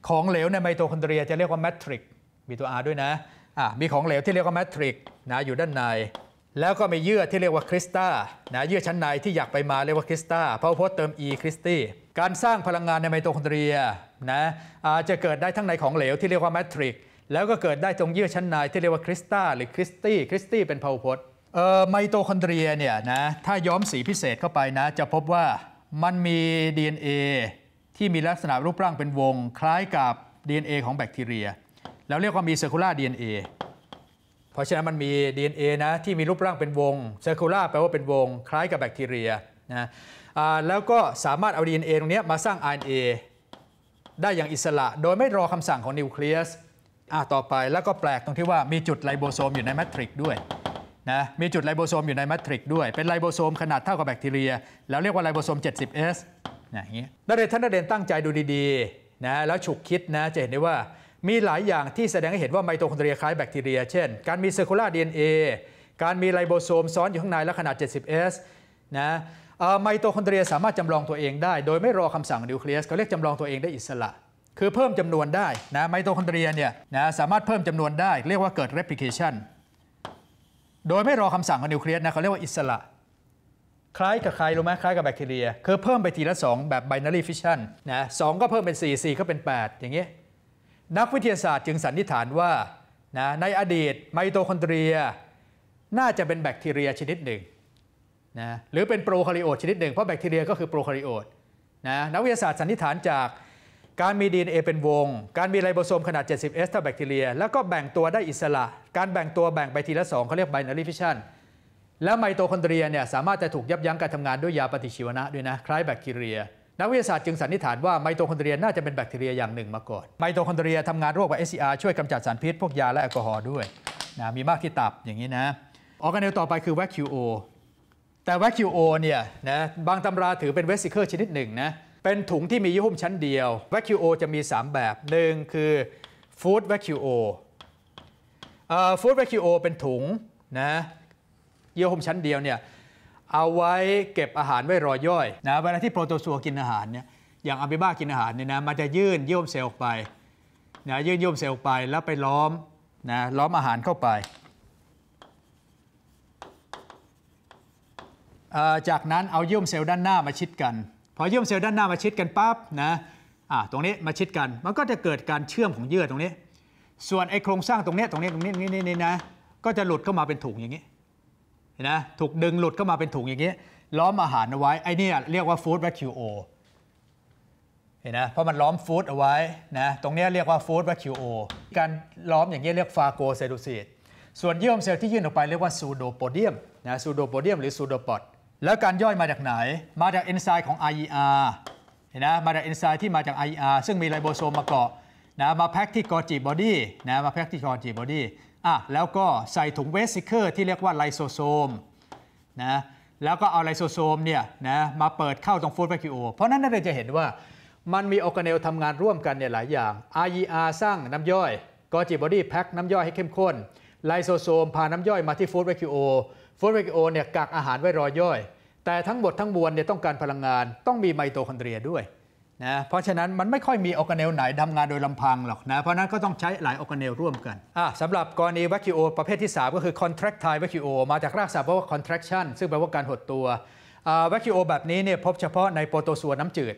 ของเหลวในไมโตคอนเดรียจะเรียกว่าแมทริก มีตัว R ด้วยนะะมีของเหลวที่เรียกว่าแมทริก นะอยู่ด้านใน แล้วก็มีเยื่อที่เรียกว่าคริสตานะเยื่อชั้นในที่อยากไปมาเรียกว่าคริสตาเพราะพจน์เติม e คริสตี้ การสร้างพลังงานในไมโตคอนเดรียนะะจะเกิดได้ทั้งในของเหลวที่เรียกว่าแมทริกแล้วก็เกิดได้ตรงเยื่อชั้นในที่เรียกว่าคริสตาหรือคริสตี้คริสตี้เป็นพหุพจน์เอ่อไมโตคอนเดรียเนี่ยนะถ้าย้อมสีพิเศษเข้าไปนะจะพบว่ามันมี DNA ที่มีลักษณะรูปร่างเป็นวง คล้ายกับ DNA ของแบคทีเรีย แล้วเรียกว่ามีเซอร์คูลาร์ดีเพราะฉะนั้นมันมี DNA นะที่มีรูปร่างเป็นวงเซอร์คูลาร์แปลว่าเป็นวง คล้ายกับแบคทีเรียนะแล้วก็สามารถเอา DNA ตรงนี้มาสร้าง RNA ได้อย่างอิสระโดยไม่รอคำสั่งของนิวเคลียสอ่าต่อไปแล้วก็แปลกตรงที่ว่ามีจุดไลโบโซมอยู่ในแมทริกด้วยนะมีจุดไลโบโซมอยู่ในแมทริกด้วยเป็นไลโบโซมขนาดเท่ากับแบคทีเรียแล้วเรียกว่าไลโบโซม 70S นยอย่างเงี้ยนักเรียนท่านนักเรียนตั้งใจดูดีๆนะแล้วฉุกคิดนะจะเห็นได้ว่ามีหลายอย่างที่แสดงให้เห็นว่าไมโตคอนเดรียคล้ายแบคทีเรียเช่นการมีเซอร์คูลาร์ DNA การมีไลโบโซมซ้อนอยู่ข้างในและขนาด 70S นะไมโตคอนเดรียสามารถจำลองตัวเองได้ โดยไม่รอคำสั่งนิวเคลียสเขาเรียกจำลองตัวเองได้อิสระคือเพิ่มจำนวนได้นะไมโตคอนเดรียเนี่ยนะสามารถเพิ่มจำนวนได้เรียกว่าเกิด replication โดยไม่รอคำสั่งของนิวเคลียสนะเขาเรียกว่าอิสระ คล้ายกับใคร รู้ไหมคล้ายกับแบคทีเรียคือเพิ่มไปทีละ 2 แบบ binary fission นะสก็เพิ่มเป็น 4 4 ก็เป็น 8 อย่างนี้ นักวิทยาศาสตร์จึงสันนิษฐานว่านะในอดีต ไมโตคอนเดรีย น่าจะเป็นแบคทีเรียชนิดหนึ่งนะหรือเป็นโปรคาริโอตชนิดหนึ่งเพราะแบคทีเรียก็คือโปรคาริโอตนะนักวิทยาศาสตร์สันนิษฐานจากการมี DNA เป็นวง การมีไรโบโซมขนาด 70S เท่าแบคทีเรีย แล้วก็แบ่งตัวได้อิสระ การแบ่งตัวแบ่งไปทีละ2เขาเรียก binary fission แล้วไมโตคอนเดรียเนี่ยสามารถจะถูกยับยั้งการทำงานด้วยยาปฏิชีวนะด้วยนะ คล้ายแบคทีเรีย นักวิทยาศาสตร์จึงสันนิษฐานว่าไมโตคอนเดรียน่าจะเป็นแบคทีเรียอย่างหนึ่งมาก่อน ไมโตคอนเดรียทำงานร่วมกับ SCR ช่วยกำจัดสารพิษพวกยาและแอลกอฮอล์ด้วยนะ มีมากที่ตับ อย่างนี้นะ ออร์แกเนลต่อไปคือ v ิว q o แต่วคิวโอเนี่ยนะ บางตำราถือเป็นเวสิเคิลชนิดหนึ่งนะเป็นถุงที่มียี่ห้อชั้นเดียว Vacuo จะมี 3 แบบหนึ่งคือ Food Vacuo ฟู้ดแวคิโอเป็นถุงนะยุ่ห้มชั้นเดียวเนี่ยเอาไว้เก็บอาหารไว้รอย่อยนะเวลาที่โปรโตซัวกินอาหารเนี่ยอย่างอะมิบากินอาหารเนี่ยนะมันจะยื่นยุ่ห้มเซลล์ออกไปนะยื่นยุ่ห้มเซลล์ออกไปแล้วไปล้อมนะล้อมอาหารเข้าไป จากนั้นเอายุ่ห้มเซลล์ด้านหน้ามาชิดกันพอเยื่อเซลล์ด้านหน้ามาชิดกันปั๊บนะตรงนี้มาชิดกัน มันก็จะเกิดการเชื่อมของเยื่อตรงนี้ ส่วนไอโครงสร้างตรงนี้ตรงนี้ตรงนี้นี่นี่นะ ก็จะหลุดเข้ามาเป็นถุงอย่างนี้นะถูกดึงหลุดเข้ามาเป็นถุงอย่างนี้ ล้อมอาหารเอาไว้ ไอ้นี่เรียกว่าฟู้ดแวคิวโอเห็นนะเพราะมันล้อมฟู้ดเอาไว้นะ ตรงนี้เรียกว่าฟู้ดแวคิวโอการล้อมอย่างนี้เรียกฟาโกเซลูซีดส่วนเยื่อเซลล์ที่ยื่นออกไปเรียกว่าซูโดโปเดียมนะ ซูโดโปเดียมหรือซูโดปอดแล้วการย่อยมาจากไหนมาจากเอนไซม์ของ IER เห็นนะมาจากเอนไซม์ที่มาจาก IER ซึ่งมีไลโบโซมมาเกาะนะมาแพ็กที่กอจีบอดี้นะมาแพ็กที่กอจีบอดี้อ่ะแล้วก็ใส่ถุงเวสซิเคอร์ที่เรียกว่าไลโซโซมนะแล้วก็เอาไลโซโซมเนี่ยนะมาเปิดเข้าตรงฟูดแวคิโอเพราะนั้นเราจะเห็นว่ามันมีออร์แกเนลทำงานร่วมกันเนี่ยหลายอย่าง IER สร้างน้ำย่อยกอจีบอดี้แพ็กน้ำย่อยให้เข้มข้นไลโซโซมพาน้ำย่อยมาที่ฟูดแวคิโอฟอสเฟกโอเนี่ยกักอาหารไว้รอย่อย แต่ทั้งหมดทั้งมวลเนี่ยต้องการพลังงานต้องมีไมโตคอนเดรียด้วยนะเพราะฉะนั้นมันไม่ค่อยมีออกากเนลไหนทำงานโดยลำพังหรอกนะเพราะนั้นก็ต้องใช้หลายออกากเนลร่วมกันอ่าสำหรับกรณีวัคคิโอประเภทที่ 3 ก็คือคอนแทคไทวัคคิโอมาจากรากศัพท์ว่าคอนแทคชั่นซึ่งแปลว่าการหดตัววัคคิโอแบบนี้เนี่ยพบเฉพาะในโปรโตซัวน้ำจืด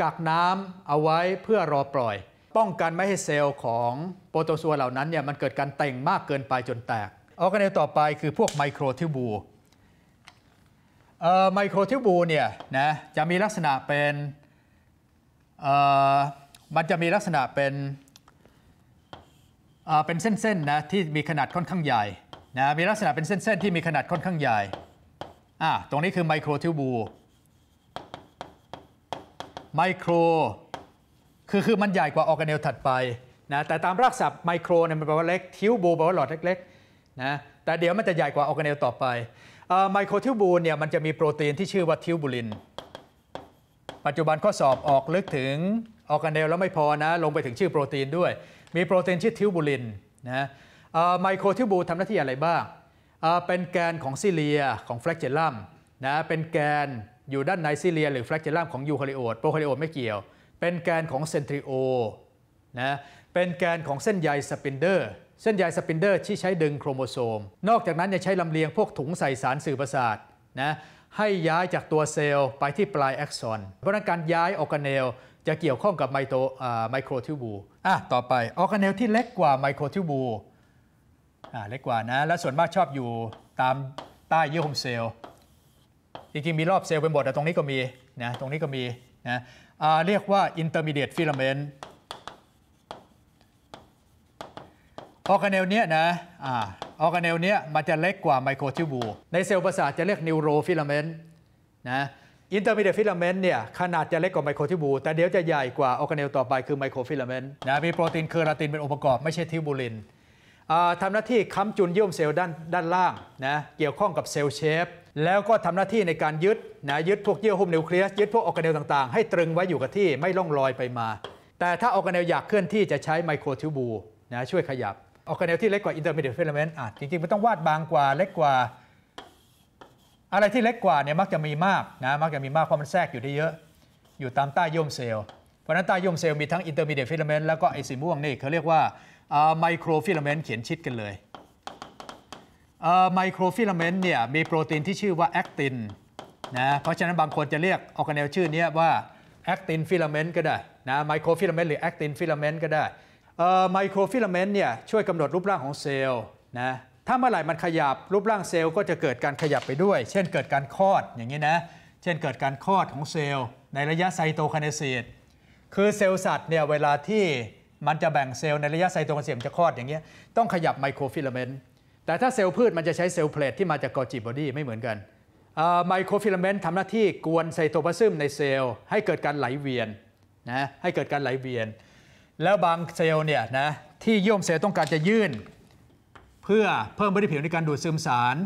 กักน้ำเอาไว้เพื่อรอปล่อย ป้องกันไม่ให้เซลล์ของโปรโตซัวเหล่านั้นเนี่ยมันเกิดการเต่งมากเกินไปจนแตกออร์แกเนลต่อไปคือพวกไมโครทิวบูไมโครทิวบูเนี่ยนะจะมีลักษณะเป็นมันจะมีลักษณะเป็นเป็นเส้นๆนะที่มีขนาดค่อนข้างใหญ่ นะมีลักษณะเป็นเส้นๆ ที่มีขนาดค่อนข้างใหญ่อ่ะตรงนี้คือไมโครทิวบูไมโครคือคือมันใหญ่กว่าออร์แกเนลถัดไปนะแต่ตามรากศัพท์ไมโครเนี่ยมันแปลว่าเล็กทิวบูแปลว่าหลอดเล็กๆนะแต่เดี๋ยวมันจะใหญ่กว่าออร์แกเนลต่อไปไมโครทิวบูลเนี่ยมันจะมีโปรตีนที่ชื่อว่าทิวบูลิน ปัจจุบันข้อสอบออกลึกถึงออร์แกเนลแล้วไม่พอนะลงไปถึงชื่อโปรตีนด้วย มีโปรตีนชื่อทิวบูลินนะไมโครทิวบูลทำหน้าที่อะไรบ้างเป็นแกนของซิเลียของแฟลกเจลลัมนะเป็นแกนอยู่ด้านในซิเลีย หรือแฟลกเจลัมของยูคาริโอตโปรคาริโอตไม่เกี่ยวเป็นแกนของเซนทริโอนะเป็นแกนของเส้นใยสปินเดอร์เส้นใยสปินเดอร์ที่ใช้ดึงโครโมโซม นอกจากนั้นยังใช้ลำเลียงพวกถุงใส่สารสื่อประสาทนะให้ย้ายจากตัวเซลล์ไปที่ปลายแอคซอน เพราะนั้นการย้ายออรกแเนลจะเกี่ยวข้องกับไมโตไมโครทิวบูอ่ะต่อไปออรกแเนลที่เล็กกว่าไมโครทิวบูอ่ะเล็กกว่านะ และส่วนมากชอบอยู่ตามใต้เยื่อหุ้มเซลล์ จริงๆ มีรอบเซลล์ไปหมด แต่ตรงนี้ก็มีนะตรงนี้ก็มีนะเรียกว่าอินเตอร์มีเดียตฟิลาม e n t ออร์แกเนลเนี้ยนะออร์แกเนลเนี้ยมันจะเล็กกว่าไมโครทิบูลในเซลล์ประสาทจะเรียกนิวโรฟิลาเมนต์นะอินเตอร์มีเดียฟิลาเมนต์เนี่ยขนาดจะเล็กกว่าไมโครทิบูลแต่เดี๋ยวจะใหญ่กว่าออร์แกเนลต่อไปคือไมโครฟิลาเมนต์นะมีโปรตีนเคอราตินเป็นองค์ประกอบไม่ใช่ทิบูลินทำหน้าที่ค้ำจุนเยื่อมเซลล์ด้านด้านล่างนะเกี่ยวข้องกับเซลล์เชฟ แล้วก็ทำหน้าที่ในการยึดนะยึดพวกเยื่อหุ้มนิวเคลียสยึดพวกออร์แกเนลต่างๆ ให้ตรึงไว้อยู่กับที่ไม่ล่องลอยไปมา แต่ถ้าออร์แกเนลอยากเคลื่อนที่จะใช้ไมโครทิบูนะช่วยขยับออกแนวที่เล็กกว่าอินเตอร์มีเดียตฟิลเมนต์อ่ะจริงๆมันต้องวาดบางกว่าเล็กกว่า อะไรที่เล็กกว่าเนี่ยมักจะมีมากนะมักจะมีมากเพราะมันแทรกอยู่ได้เยอะอยู่ตามใต้ย่มเซลล์เพราะนั้นใต้ย่มเซลล์มีทั้งอินเตอร์มีเดียตฟิลเมนต์แล้วก็ไอสีม่วงนี่เขาเรียกว่าไมโครฟิลเมนต์เขียนชิดกันเลยไมโครฟิลเมนต์เนี่ยมีโปรตีนที่ชื่อว่าแอคตินนะเพราะฉะนั้นบางคนจะเรียกออกแนวชื่อนี้ว่าแอคตินฟิลเมนต์ก็ได้นะไมโครฟิลเมนต์หรือแอคตินฟิลเมนต์ก็ได้ไมโครฟิลาเมนต์เนี่ยช่วยกำหนดรูปร่างของเซลล์นะถ้าเมื่อไหร่มันขยับรูปร่างเซลล์ก็จะเกิดการขยับไปด้วย เช่นเกิดการคลอดอย่างนี้นะเช่นเกิดการคลอดของเซลล์ในระยะไซโตคาเนซีตคือเซลล์สัตว์เนี่ยเวลาที่มันจะแบ่งเซลล์ในระยะไซโตคาเนซีตจะคลอดอย่างเงี้ยต้องขยับไมโครฟิลาเมนต์แต่ถ้าเซลล์พืชมันจะใช้เซลล์เพลทที่มาจากกอจิบอดี้ไม่เหมือนกันไมโครฟิลาเมนต์ทำหน้าที่กวนไซโตพลาซึมในเซลล์ให้เกิดการไหลเวียนนะให้เกิดการไหลเวียนแล้วบางเซลล์เนี่ยนะที่เยื่อมเซลล์ต้องการจะยื่น เพื่อเพิ่มบริผิวในการดูดซึมสาร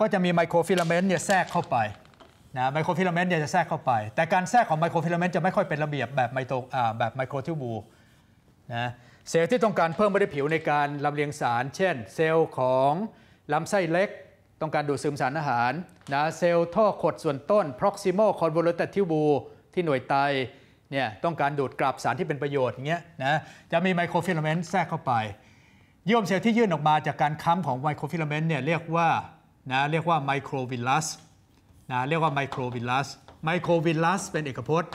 ก็จะมีไมโครฟิลาเมนต์เนี่ยแทรกเข้าไปนะไมโครฟิลาเมนต์เนี่ยจะแทรกเข้าไป แต่การแทรกของไมโครฟิลาเมนต์จะไม่ค่อยเป็นระเบียบแบบไมโตแบบไมโครทิวบูนะเซลล์ที่ต้องการเพิ่มบริผิวในการลำเลียงสาร เช่นเซลล์ของลำไส้เล็กต้องการดูดซึมสารอาหารนะเซลล์ท่อขดส่วนต้น proximal convoluted tubule ที่หน่วยไตเนี่ยต้องการดูดกลับสารที่เป็นประโยชน์อย่างเงี้ยนะจะมีไมโครฟิลาเมนต์แทรกเข้าไปเยื่อมเซลล์ที่ยื่นออกมาจากการค้ำของไมโครฟิลาเมนต์เนี่ยเรียกว่านะเรียกว่าไมโครวิลลัสนะเรียกว่าไมโครวิลลัสไมโครวิลลัสเป็นเอกพจน์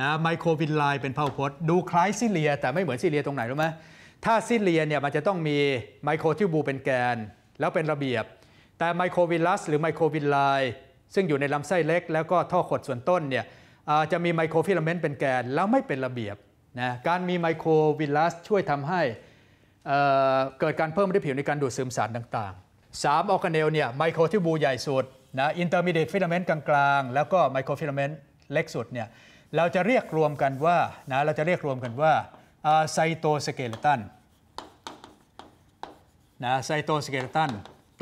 นะไมโครวิลไลเป็นพหุพจน์ดูคล้ายซิเลีย แต่ไม่เหมือนซิเลียตรงไหนรู้ไหมถ้าซิเลียเนี่ยมันจะต้องมีไมโครทิวบูเป็นแกน แล้วเป็นระเบียบ แต่ไมโครวิลลัสหรือไมโครวิลไลซึ่งอยู่ในลำไส้เล็ก แล้วก็ท่อขดส่วนต้นเนี่ยจะมีไมโครฟิลาเมนต์เป็นแกนแล้วไม่เป็นระเบียบนะการมีไมโครวิลลัสช่วยทำให้เกิดการเพิ่มได้ผิวในการดูดซึมสารต่าง ๆ 3 ออร์แกเนลเนี่ยไมโครทิบูใหญ่สุดนะอินเตอร์มีเดียฟิลาเมนต์กลางๆ แล้วก็ไมโครฟิลาเมนต์เล็กสุดเนี่ยเราจะเรียกรวมกันว่านะเราจะเรียกรวมกันว่าไซโตสเกเลตันนะไซโตสเกเลตัน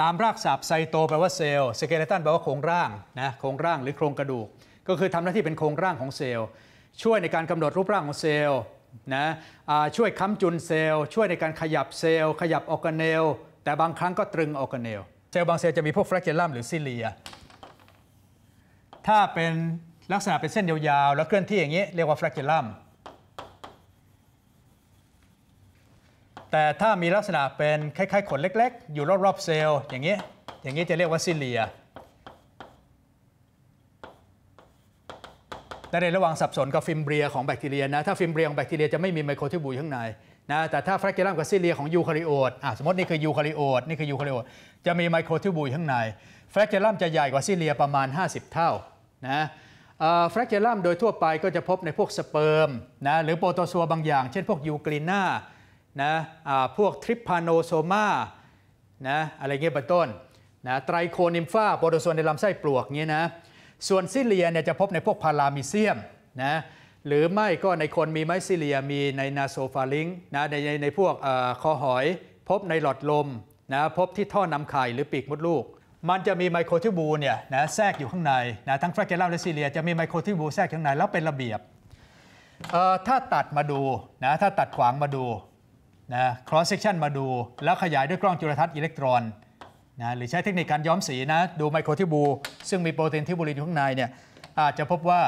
ตามรากศัพท์ไซโตแปลว่าเซลล์สเกเลตันแปลว่าโครงร่างนะโครงร่างหรือโครงกระดูกก็คือทำหน้าที่เป็นโครงร่างของเซลล์ช่วยในการกำหนดรูปร่างของเซลล์นะช่วยค้ำจุนเซลล์ช่วยในการขยับเซลล์ขยับออร์แกเนลแต่บางครั้งก็ตรึงออร์แกเนลเซลล์บางเซลล์จะมีพวกแฟลกเจลัมหรือซิเลีย ถ้าเป็นลักษณะเป็นเส้นยาวๆ แล้วเคลื่อนที่อย่างนี้ เรียกว่าแฟลกเจลัม แต่ถ้ามีลักษณะเป็นคล้ายๆ ขนเล็กๆ อยู่รอบๆเซลล์อย่างนี้อย่างนี้จะเรียกว่าซิเลียแต่ในระหว่างสับสนกับฟิมเบรียของแบคทีเรียนะถ้าฟิมเบรียของแบคทีเรียจะไม่มีไมโครทิบูลข้างในนะแต่ถ้าแฟเกลัมกับซิเลียของยูคาริโอตสมมตินี่คือยูคาริโอตนี่คือยูคาริโอตจะมีไมโครทิบูลข้างในแฟเกลัมจะใหญ่กว่าซิเลียประมาณ 50 เท่านะแฟเกลัมโดยทั่วไปก็จะพบในพวกสเปิร์มนะหรือโปรโตซัวบางอย่างเช่นพวกยูกรีน่านะพวกทริปพาโนโซมานะอะไรเงี้ยเป็นต้นนะไตรโคนิมฟาโปรโตซัวในลำไส้ปลวกเงี้ยนะส่วนซิเลียเนี่ยจะพบในพวกพารามิเซียมนะหรือไม่ก็ในคนมีไหมซิเลียมีในนาโซฟาลิงนะในในพวกคอหอย พบในหลอดลมนะพบที่ท่อนำไข่หรือปีกมดลูก มันจะมีไมโครทิบูเนี่ยนะแทรกอยู่ข้างในนะทั้งแฟกเกลาและซิเลียจะมีไมโครทิบูแทรกข้างใน แล้วเป็นระเบียบถ้าตัดมาดูนะถ้าตัดขวางมาดูนะครอสเซ c t i o n มาดู แล้วขยายด้วยกล้องจุลทรรศน์อิเล็กตรอนนะหรือใช้เทคนิคการย้อมสีนะดูไมโครทิบู ซึ่งมีโปรตีนทิบูลินอยู่ข้างในเนี่ยอาจจะพบว่า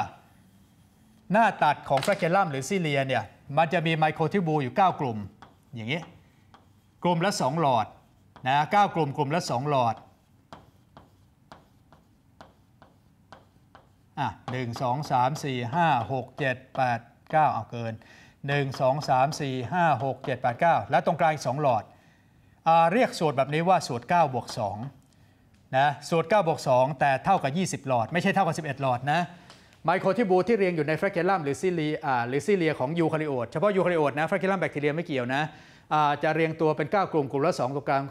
หน้าตัดของฟกเกลัมหรือซีเลียเนี่ยมันจะมีไมโครทิบูอยู่ 9 กลุ่ม อย่างนี้ กลุ่มละ2หลอดนะเกลุ่มกลุ่มละ2หลอดอ่ะหนึ่งสองสามสี่ห้าหกเจ็ดแปดเก้าเอาเกินหนึ่งสองสามี่ห้าหกเจ็ดแปดเก้าและตรงกลางสองหลอดเรียกสูตรแบบนี้ว่าสูตร9บวก2นะสูตร9บวก 2 แต่เท่ากับ 20หลอด ไม่ใช่เท่ากับ 11 หลอดนะ ไมโครทิบูที่เรียงอยู่ในแฟกเกลัมหรือซิเลียหรือซิเลียของยูคาริโอตเฉพาะยูคาริโอตนะแฟกเกลัมแบคทีเรียไม่เกี่ยวนะจะเรียงตัวเป็น 9 กลุ่มกลุ่มละ 2 ตรงกลาง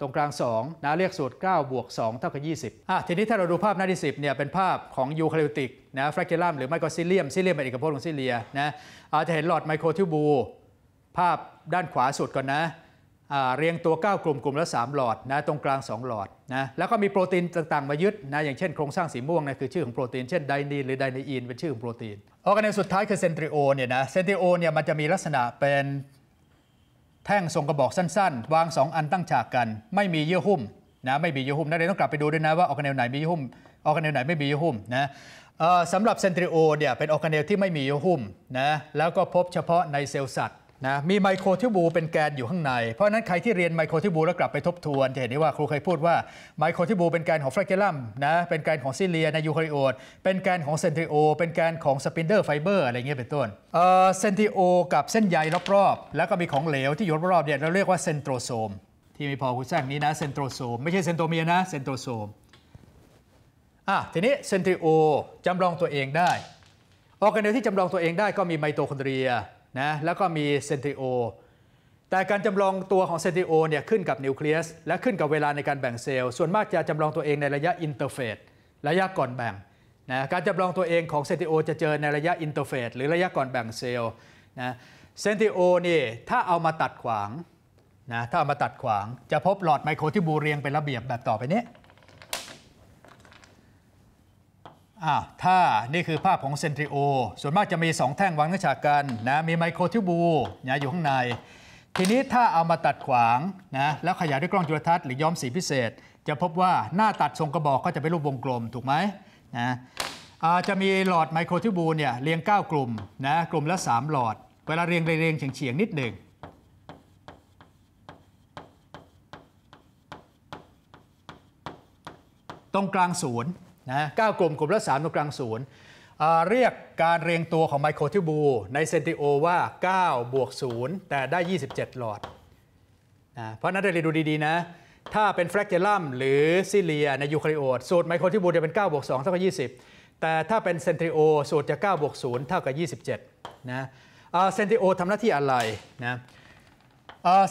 ตรงกลาง2นะเรียกสูตร9บวก 2 เท่ากับ 20อ่ะทีนี้ถ้าเราดูภาพหน้าที่ 10เนี่ยเป็นภาพของยูคาริโอติกนะแฟกเกลัมหรือไมโครซิเลียมซิเลียมเป็นเอกพจน์ของซิเลียนะอาจจะเห็นหลอดไมโครทิบูภาพด้านขวาสุดก่อนนะเรียงตัว9กลุ่มกลุ่มละ 3 หลอดนะตรงกลาง 2 หลอดนะแล้วก็มีโปรตีนต่าง ๆมายึดนะอย่างเช่นโครงสร้างสีม่วงนะคือชื่อของโปรตีน เช่นไดนีน หรือไดนีอนเป็นชื่อของโปรตีน ออร์แกเนลสุดท้ายคือเซนทริโอเนี่ยนะเซนทริโอเนี่ยมันจะมีลักษณะเป็นแท่งทรงกระบอกสั้นๆ วาง 2 อันตั้งฉากกัน ไม่มีเยื่อหุ้มนะไม่มีเยื่อหุ้มนะเดี๋ยวต้องกลับไปดูด้วยนะว่าออร์แกเนลไหนมีเยื่อหุ้มออร์แกเนลไหนไม่มีเยื่อหุ้มนะสำหรับเซนทริโอเนี่ยเป็นออร์แกเนลที่ไม่มีเยื่อหุ้มนะแล้วก็พบเฉพาะในเซลล์สัตวนะมีไมโครทิบูเป็นแกนอยู่ข้างใน เพราะนั้นใครที่เรียนไมโครทิบูแล้วกลับไปทบทวนจะเห็นได้ว่าครูเคยพูดว่าไมโครทิบูเป็นแกนของแฟลกเกลัมนะ เป็นแกนของซิเลีย ในยูคาริโอต เป็นแกนของเซนติโอ เป็นแกนของสปินเดอร์ไฟเบอร์ อะไรเงี้ยเป็นต้นเอ่อเซนติโอกับเส้นใยรอบๆ แล้วก็มีของเหลวที่อยู่รอบๆเนี่ยเราเรียกว่าเซนโตรโซม ที่มีพอคุณแซงนี้นะเซนโตรโซมไม่ใช่เซนโตเมียนะเซนโตรโซมอ่ะทีนี้เซนติโอจำลองตัวเองได้ ออกกันเนวที่จำลองตัวเองได้ก็มีไมโตคอนเดรียนะแล้วก็มีเซนติโอแต่การจำลองตัวของเซนติโอเนี่ยขึ้นกับนิวเคลียสและขึ้นกับเวลาในการแบ่งเซลล์ส่วนมากจะจำลองตัวเองในระยะอินเตอร์เฟสระยะก่อนแบ่งนะการจำลองตัวเองของเซนติโอจะเจอในระยะอินเตอร์เฟสหรือระยะก่อนแบ่งเซลล์นะเซนติโอนี่ถ้าเอามาตัดขวางนะถ้าเอามาตัดขวาง จะพบหลอดไมโครที่บูเรียงเป็นระเบียบแบบต่อไปนี้อ้าวถ้านี่คือภาพของเซนทริโอ ส่วนมากจะมี 2 แท่งวางหน้าฉากกันนะมีไมโครทิบูนะอยู่ข้างในทีนี้ถ้าเอามาตัดขวางนะแล้วขยายด้วยกล้องจุลทรรศน์หรือย้อมสีพิเศษ จะพบว่าหน้าตัดทรงกระบอกก็จะเป็นรูปวงกลม ถูกไหมนะจะมีหลอดไมโครทิบูเนี่ยเรียง 9 กลุ่มนะกลุ่มละ 3 หลอด เวลาเรียงเรียงเฉียงเฉียงนิดหนึ่งตรงกลางศูนย์นะเก้ากลุ่มกลุ่มละสามตรงกลางศูนย์เรียกการเรียงตัวของไมโครทิบูในเซนติโอว่า9บวก0แต่ได้ 27 หลอดนะเพราะนั้นเราดูดี ๆ นะ ถ้าเป็นแฟกเจลัม หรือซิเลียในยูคาริโอตสูตรไมโครทิบูจะเป็น9บวก2เท่ากับ20 แต่ถ้าเป็นเซนติโอสูตรจะ9บวก0เท่ากับ 27นะเซนติโอทำหน้าที่อะไรนะ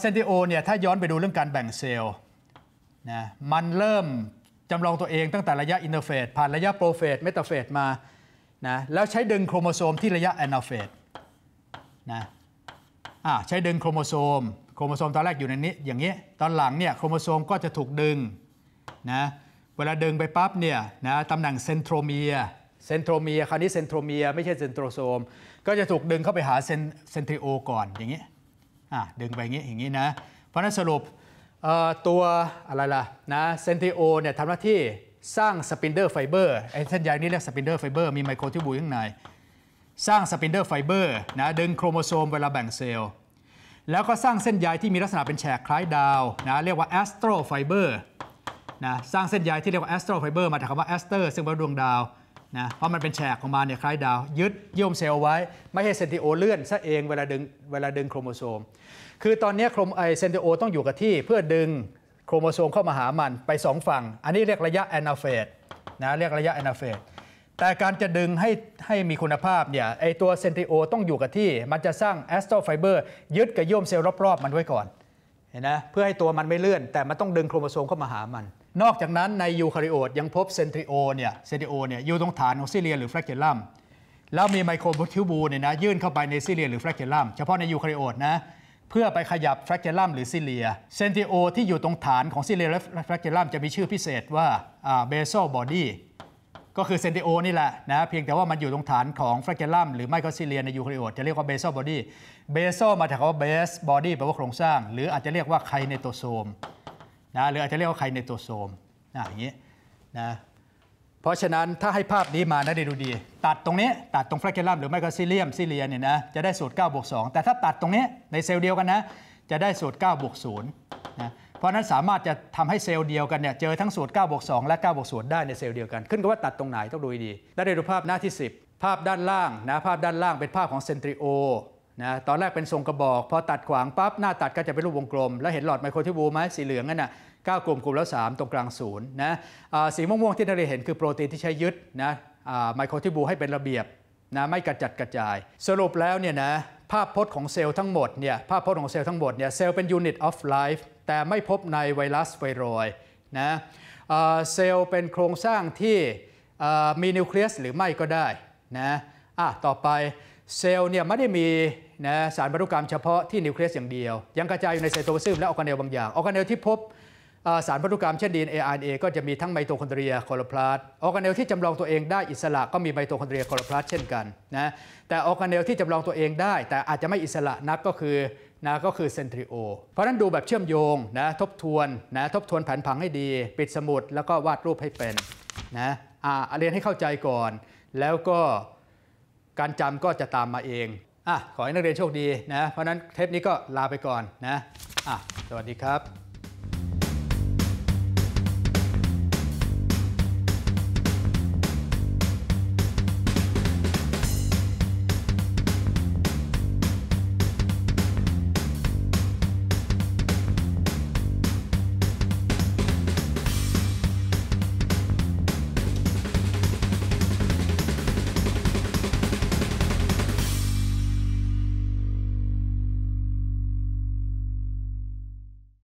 เซนติโอเนี่ยถ้าย้อนไปดูเรื่องการแบ่งเซลล์นะมันเริ่มจำลองตัวเองตั้งแต่ระยะอินเตอร์เฟสผ่านระยะโปรเฟสเมตาเฟสมานะแล้วใช้ดึงโครโมโซมที่ระยะแอนาเฟสนะอ่าใช้ดึงโครโมโซมโครโมโซมตอนแรกอยู่ในนี้ อย่างนี้ ตอนหลังเนี่ยโครโมโซมก็จะถูกดึงนะเวลาดึงไปปั๊บเนี่ยนะตำแหน่งเซนโทรเมียเซนโทรเมียคราวนี้เซนโทรเมียไม่ใช่เซนโทรโซมก็จะถูกดึงเข้าไปหาเซนเซนทริโอก่อนอย่างนี้อ่าดึงไปอย่างนี้ อย่างนี้นะเพราะนั้นสรุปตัว อะไรล่ะนะเซนติโอเนี่ยทำหน้าที่สร้างสปินเดอร์ไฟเบอร์ไอ้เส้นใยนี้เรียกสปินเดอร์ไฟเบอร์มีไมโครทิบูลข้างใน สร้างสปินเดอร์ไฟเบอร์นะดึงโครโมโซมเวลาแบ่งเซลล์แล้วก็สร้างเส้นใยที่มีลักษณะเป็นแฉกคล้ายดาวนะเรียกว่าแอสโตรไฟเบอร์นะสร้างเส้นใยที่เรียกว่าแอสโตรไฟเบอร์มาจากคำว่าแอสเตอร์ซึ่งเป็นดวงดาวนะเพราะมันเป็นแฉกของมันเนี่ยคล้ายดาวยึดเยื่อมเซลล์ไว้ ไม่ให้เซนติโอเลื่อนซะเองเวลาดึงเวลาดึงโครโมโซมคือตอนนี้โครมไอเซนเตโอต้องอยู่กับที่เพื่อดึงโครโมโซมเข้ามาหามันไป 2 ฝั่ง อันนี้เรียกระยะแอนาเฟสนะเรียกระยะแอนาเฟสแต่การจะดึงให้ให้มีคุณภาพเนี่ยไอตัวเซนติโอต้องอยู่กับที่มันจะสร้างแอสโตรไฟเบอร์ยึดกับโยมเซลล์รอบๆ มันไว้ก่อนเห็นนะเพื่อให้ตัวมันไม่เลื่อน แต่มันต้องดึงโครโมโซมเข้ามาหามัน นอกจากนั้นในยูคาริโอตยังพบเซนติโอเนี่ยเซนติโอเนี่ยอยู่ตรงฐานของซิเลียหรือแฟลกเจลัมแล้วมีไมโครคิวบูเนี่ยนะยื่นเข้าไปในซิเลียหรือแฟลกเจลัมเฉพาะในยูคาริโอตนะเพื่อไปขยับแฟรกเจลัมหรือซิเลียเซนติโอที่อยู่ตรงฐานของซิเลียและแฟรกเจลัม จะมีชื่อพิเศษว่าเบโซบอดี้ก็คือเซนติโอนี่แหละนะเพียงแต่ว่ามันอยู่ตรงฐานของแฟรกเจลัม หรือไม่ก็ซิเลียในยูคาริโอตจะเรียกว่าเบโซบอดี้เบโซมาจากคำว่าเบสบอดี้แปลว่าโครงสร้าง หรืออาจจะเรียกว่าไคเนโตโซมนะหรืออาจจะเรียกว่าไคเนโตโซมนะอย่างนี้นะเพราะฉะนั้นถ้าให้ภาพนี้มานะดูดี ตัดตรงนี้ ตัดตรงแฟลกเกลัมหรือไม่ก็ซิเลียมซิเลียเนี่ยนะจะได้สูตร9บวก2แต่ถ้าตัดตรงนี้ในเซลล์เดียวกันนะจะได้สูตร9บวก0นะเพราะนั้นสามารถจะทำให้เซลล์เดียวกันเนี่ยเจอทั้งสูตร9บวก2และ9บวก0ได้ในเซลล์เดียวกันขึ้นกับว่าตัดตรงไหนต้องดูดีและได้ดูภาพหน้าที่ 10 ภาพด้านล่างนะภาพด้านล่างเป็นภาพของเซนทริโอนะตอนแรกเป็นทรงกระบอกพอตัดขวางปั๊บหน้าตัดก็จะเป็นรูปวงกลมแล้วเห็นหลอดไมโครทิวบูไหมสีเหลืองนั่นนะ่ะ9กลุ่มกลุ่มละ3ตรงกลางศูนย์นะสีม่วง ๆ ที่นักเรียนเห็นคือโปรตีนที่ใช้ยึดนะไมโครทิบูให้เป็นระเบียบนะไม่กระจัดกระจาย สรุปแล้วเนี่ยนะภาพพจน์ของเซลล์ทั้งหมดเนี่ยภาพพจน์ของเซลล์ทั้งหมดเนี่ยเซลล์เป็นยูนิตออฟไลฟ์แต่ไม่พบในไวรัสไวรอยนะเซลล์เป็นโครงสร้างที่มีนิวเคลียสหรือไม่ก็ได้นะอ่ะต่อไปเซลล์เนี่ยไม่ได้มีนะสารพันธุกรรมเฉพาะที่นิวเคลียสอย่างเดียว ยังกระจายอยู่ในไซโตพลาซึมและออร์แกเนลบางอย่างออร์แกเนลที่พบสารพันธุกรรมเช่น DNA RNA ก็จะมีทั้งไมโตคอนเดรีย คลอโรพลาสต์ ออร์แกเนลที่จำลองตัวเองได้อิสระก็มีไมโตคอนเดรีย คลอโรพลาสต์เช่นกันนะ แต่ออร์แกเนลที่จำลองตัวเองได้ แต่อาจจะไม่อิสระนักก็คือนะก็คือเซนทริโอ เพราะนั้นดูแบบเชื่อมโยงนะทบทวนนะทบทวนแผนผังให้ดี ปิดสมุด แล้วก็วาดรูปให้เป็นนะอ่าเรียนให้เข้าใจก่อน แล้วก็การจำก็จะตามมาเองอ่ะขอให้นักเรียนโชคดีนะเพราะนั้นเทปนี้ก็ลาไปก่อนนะอ่ะสวัสดีครับ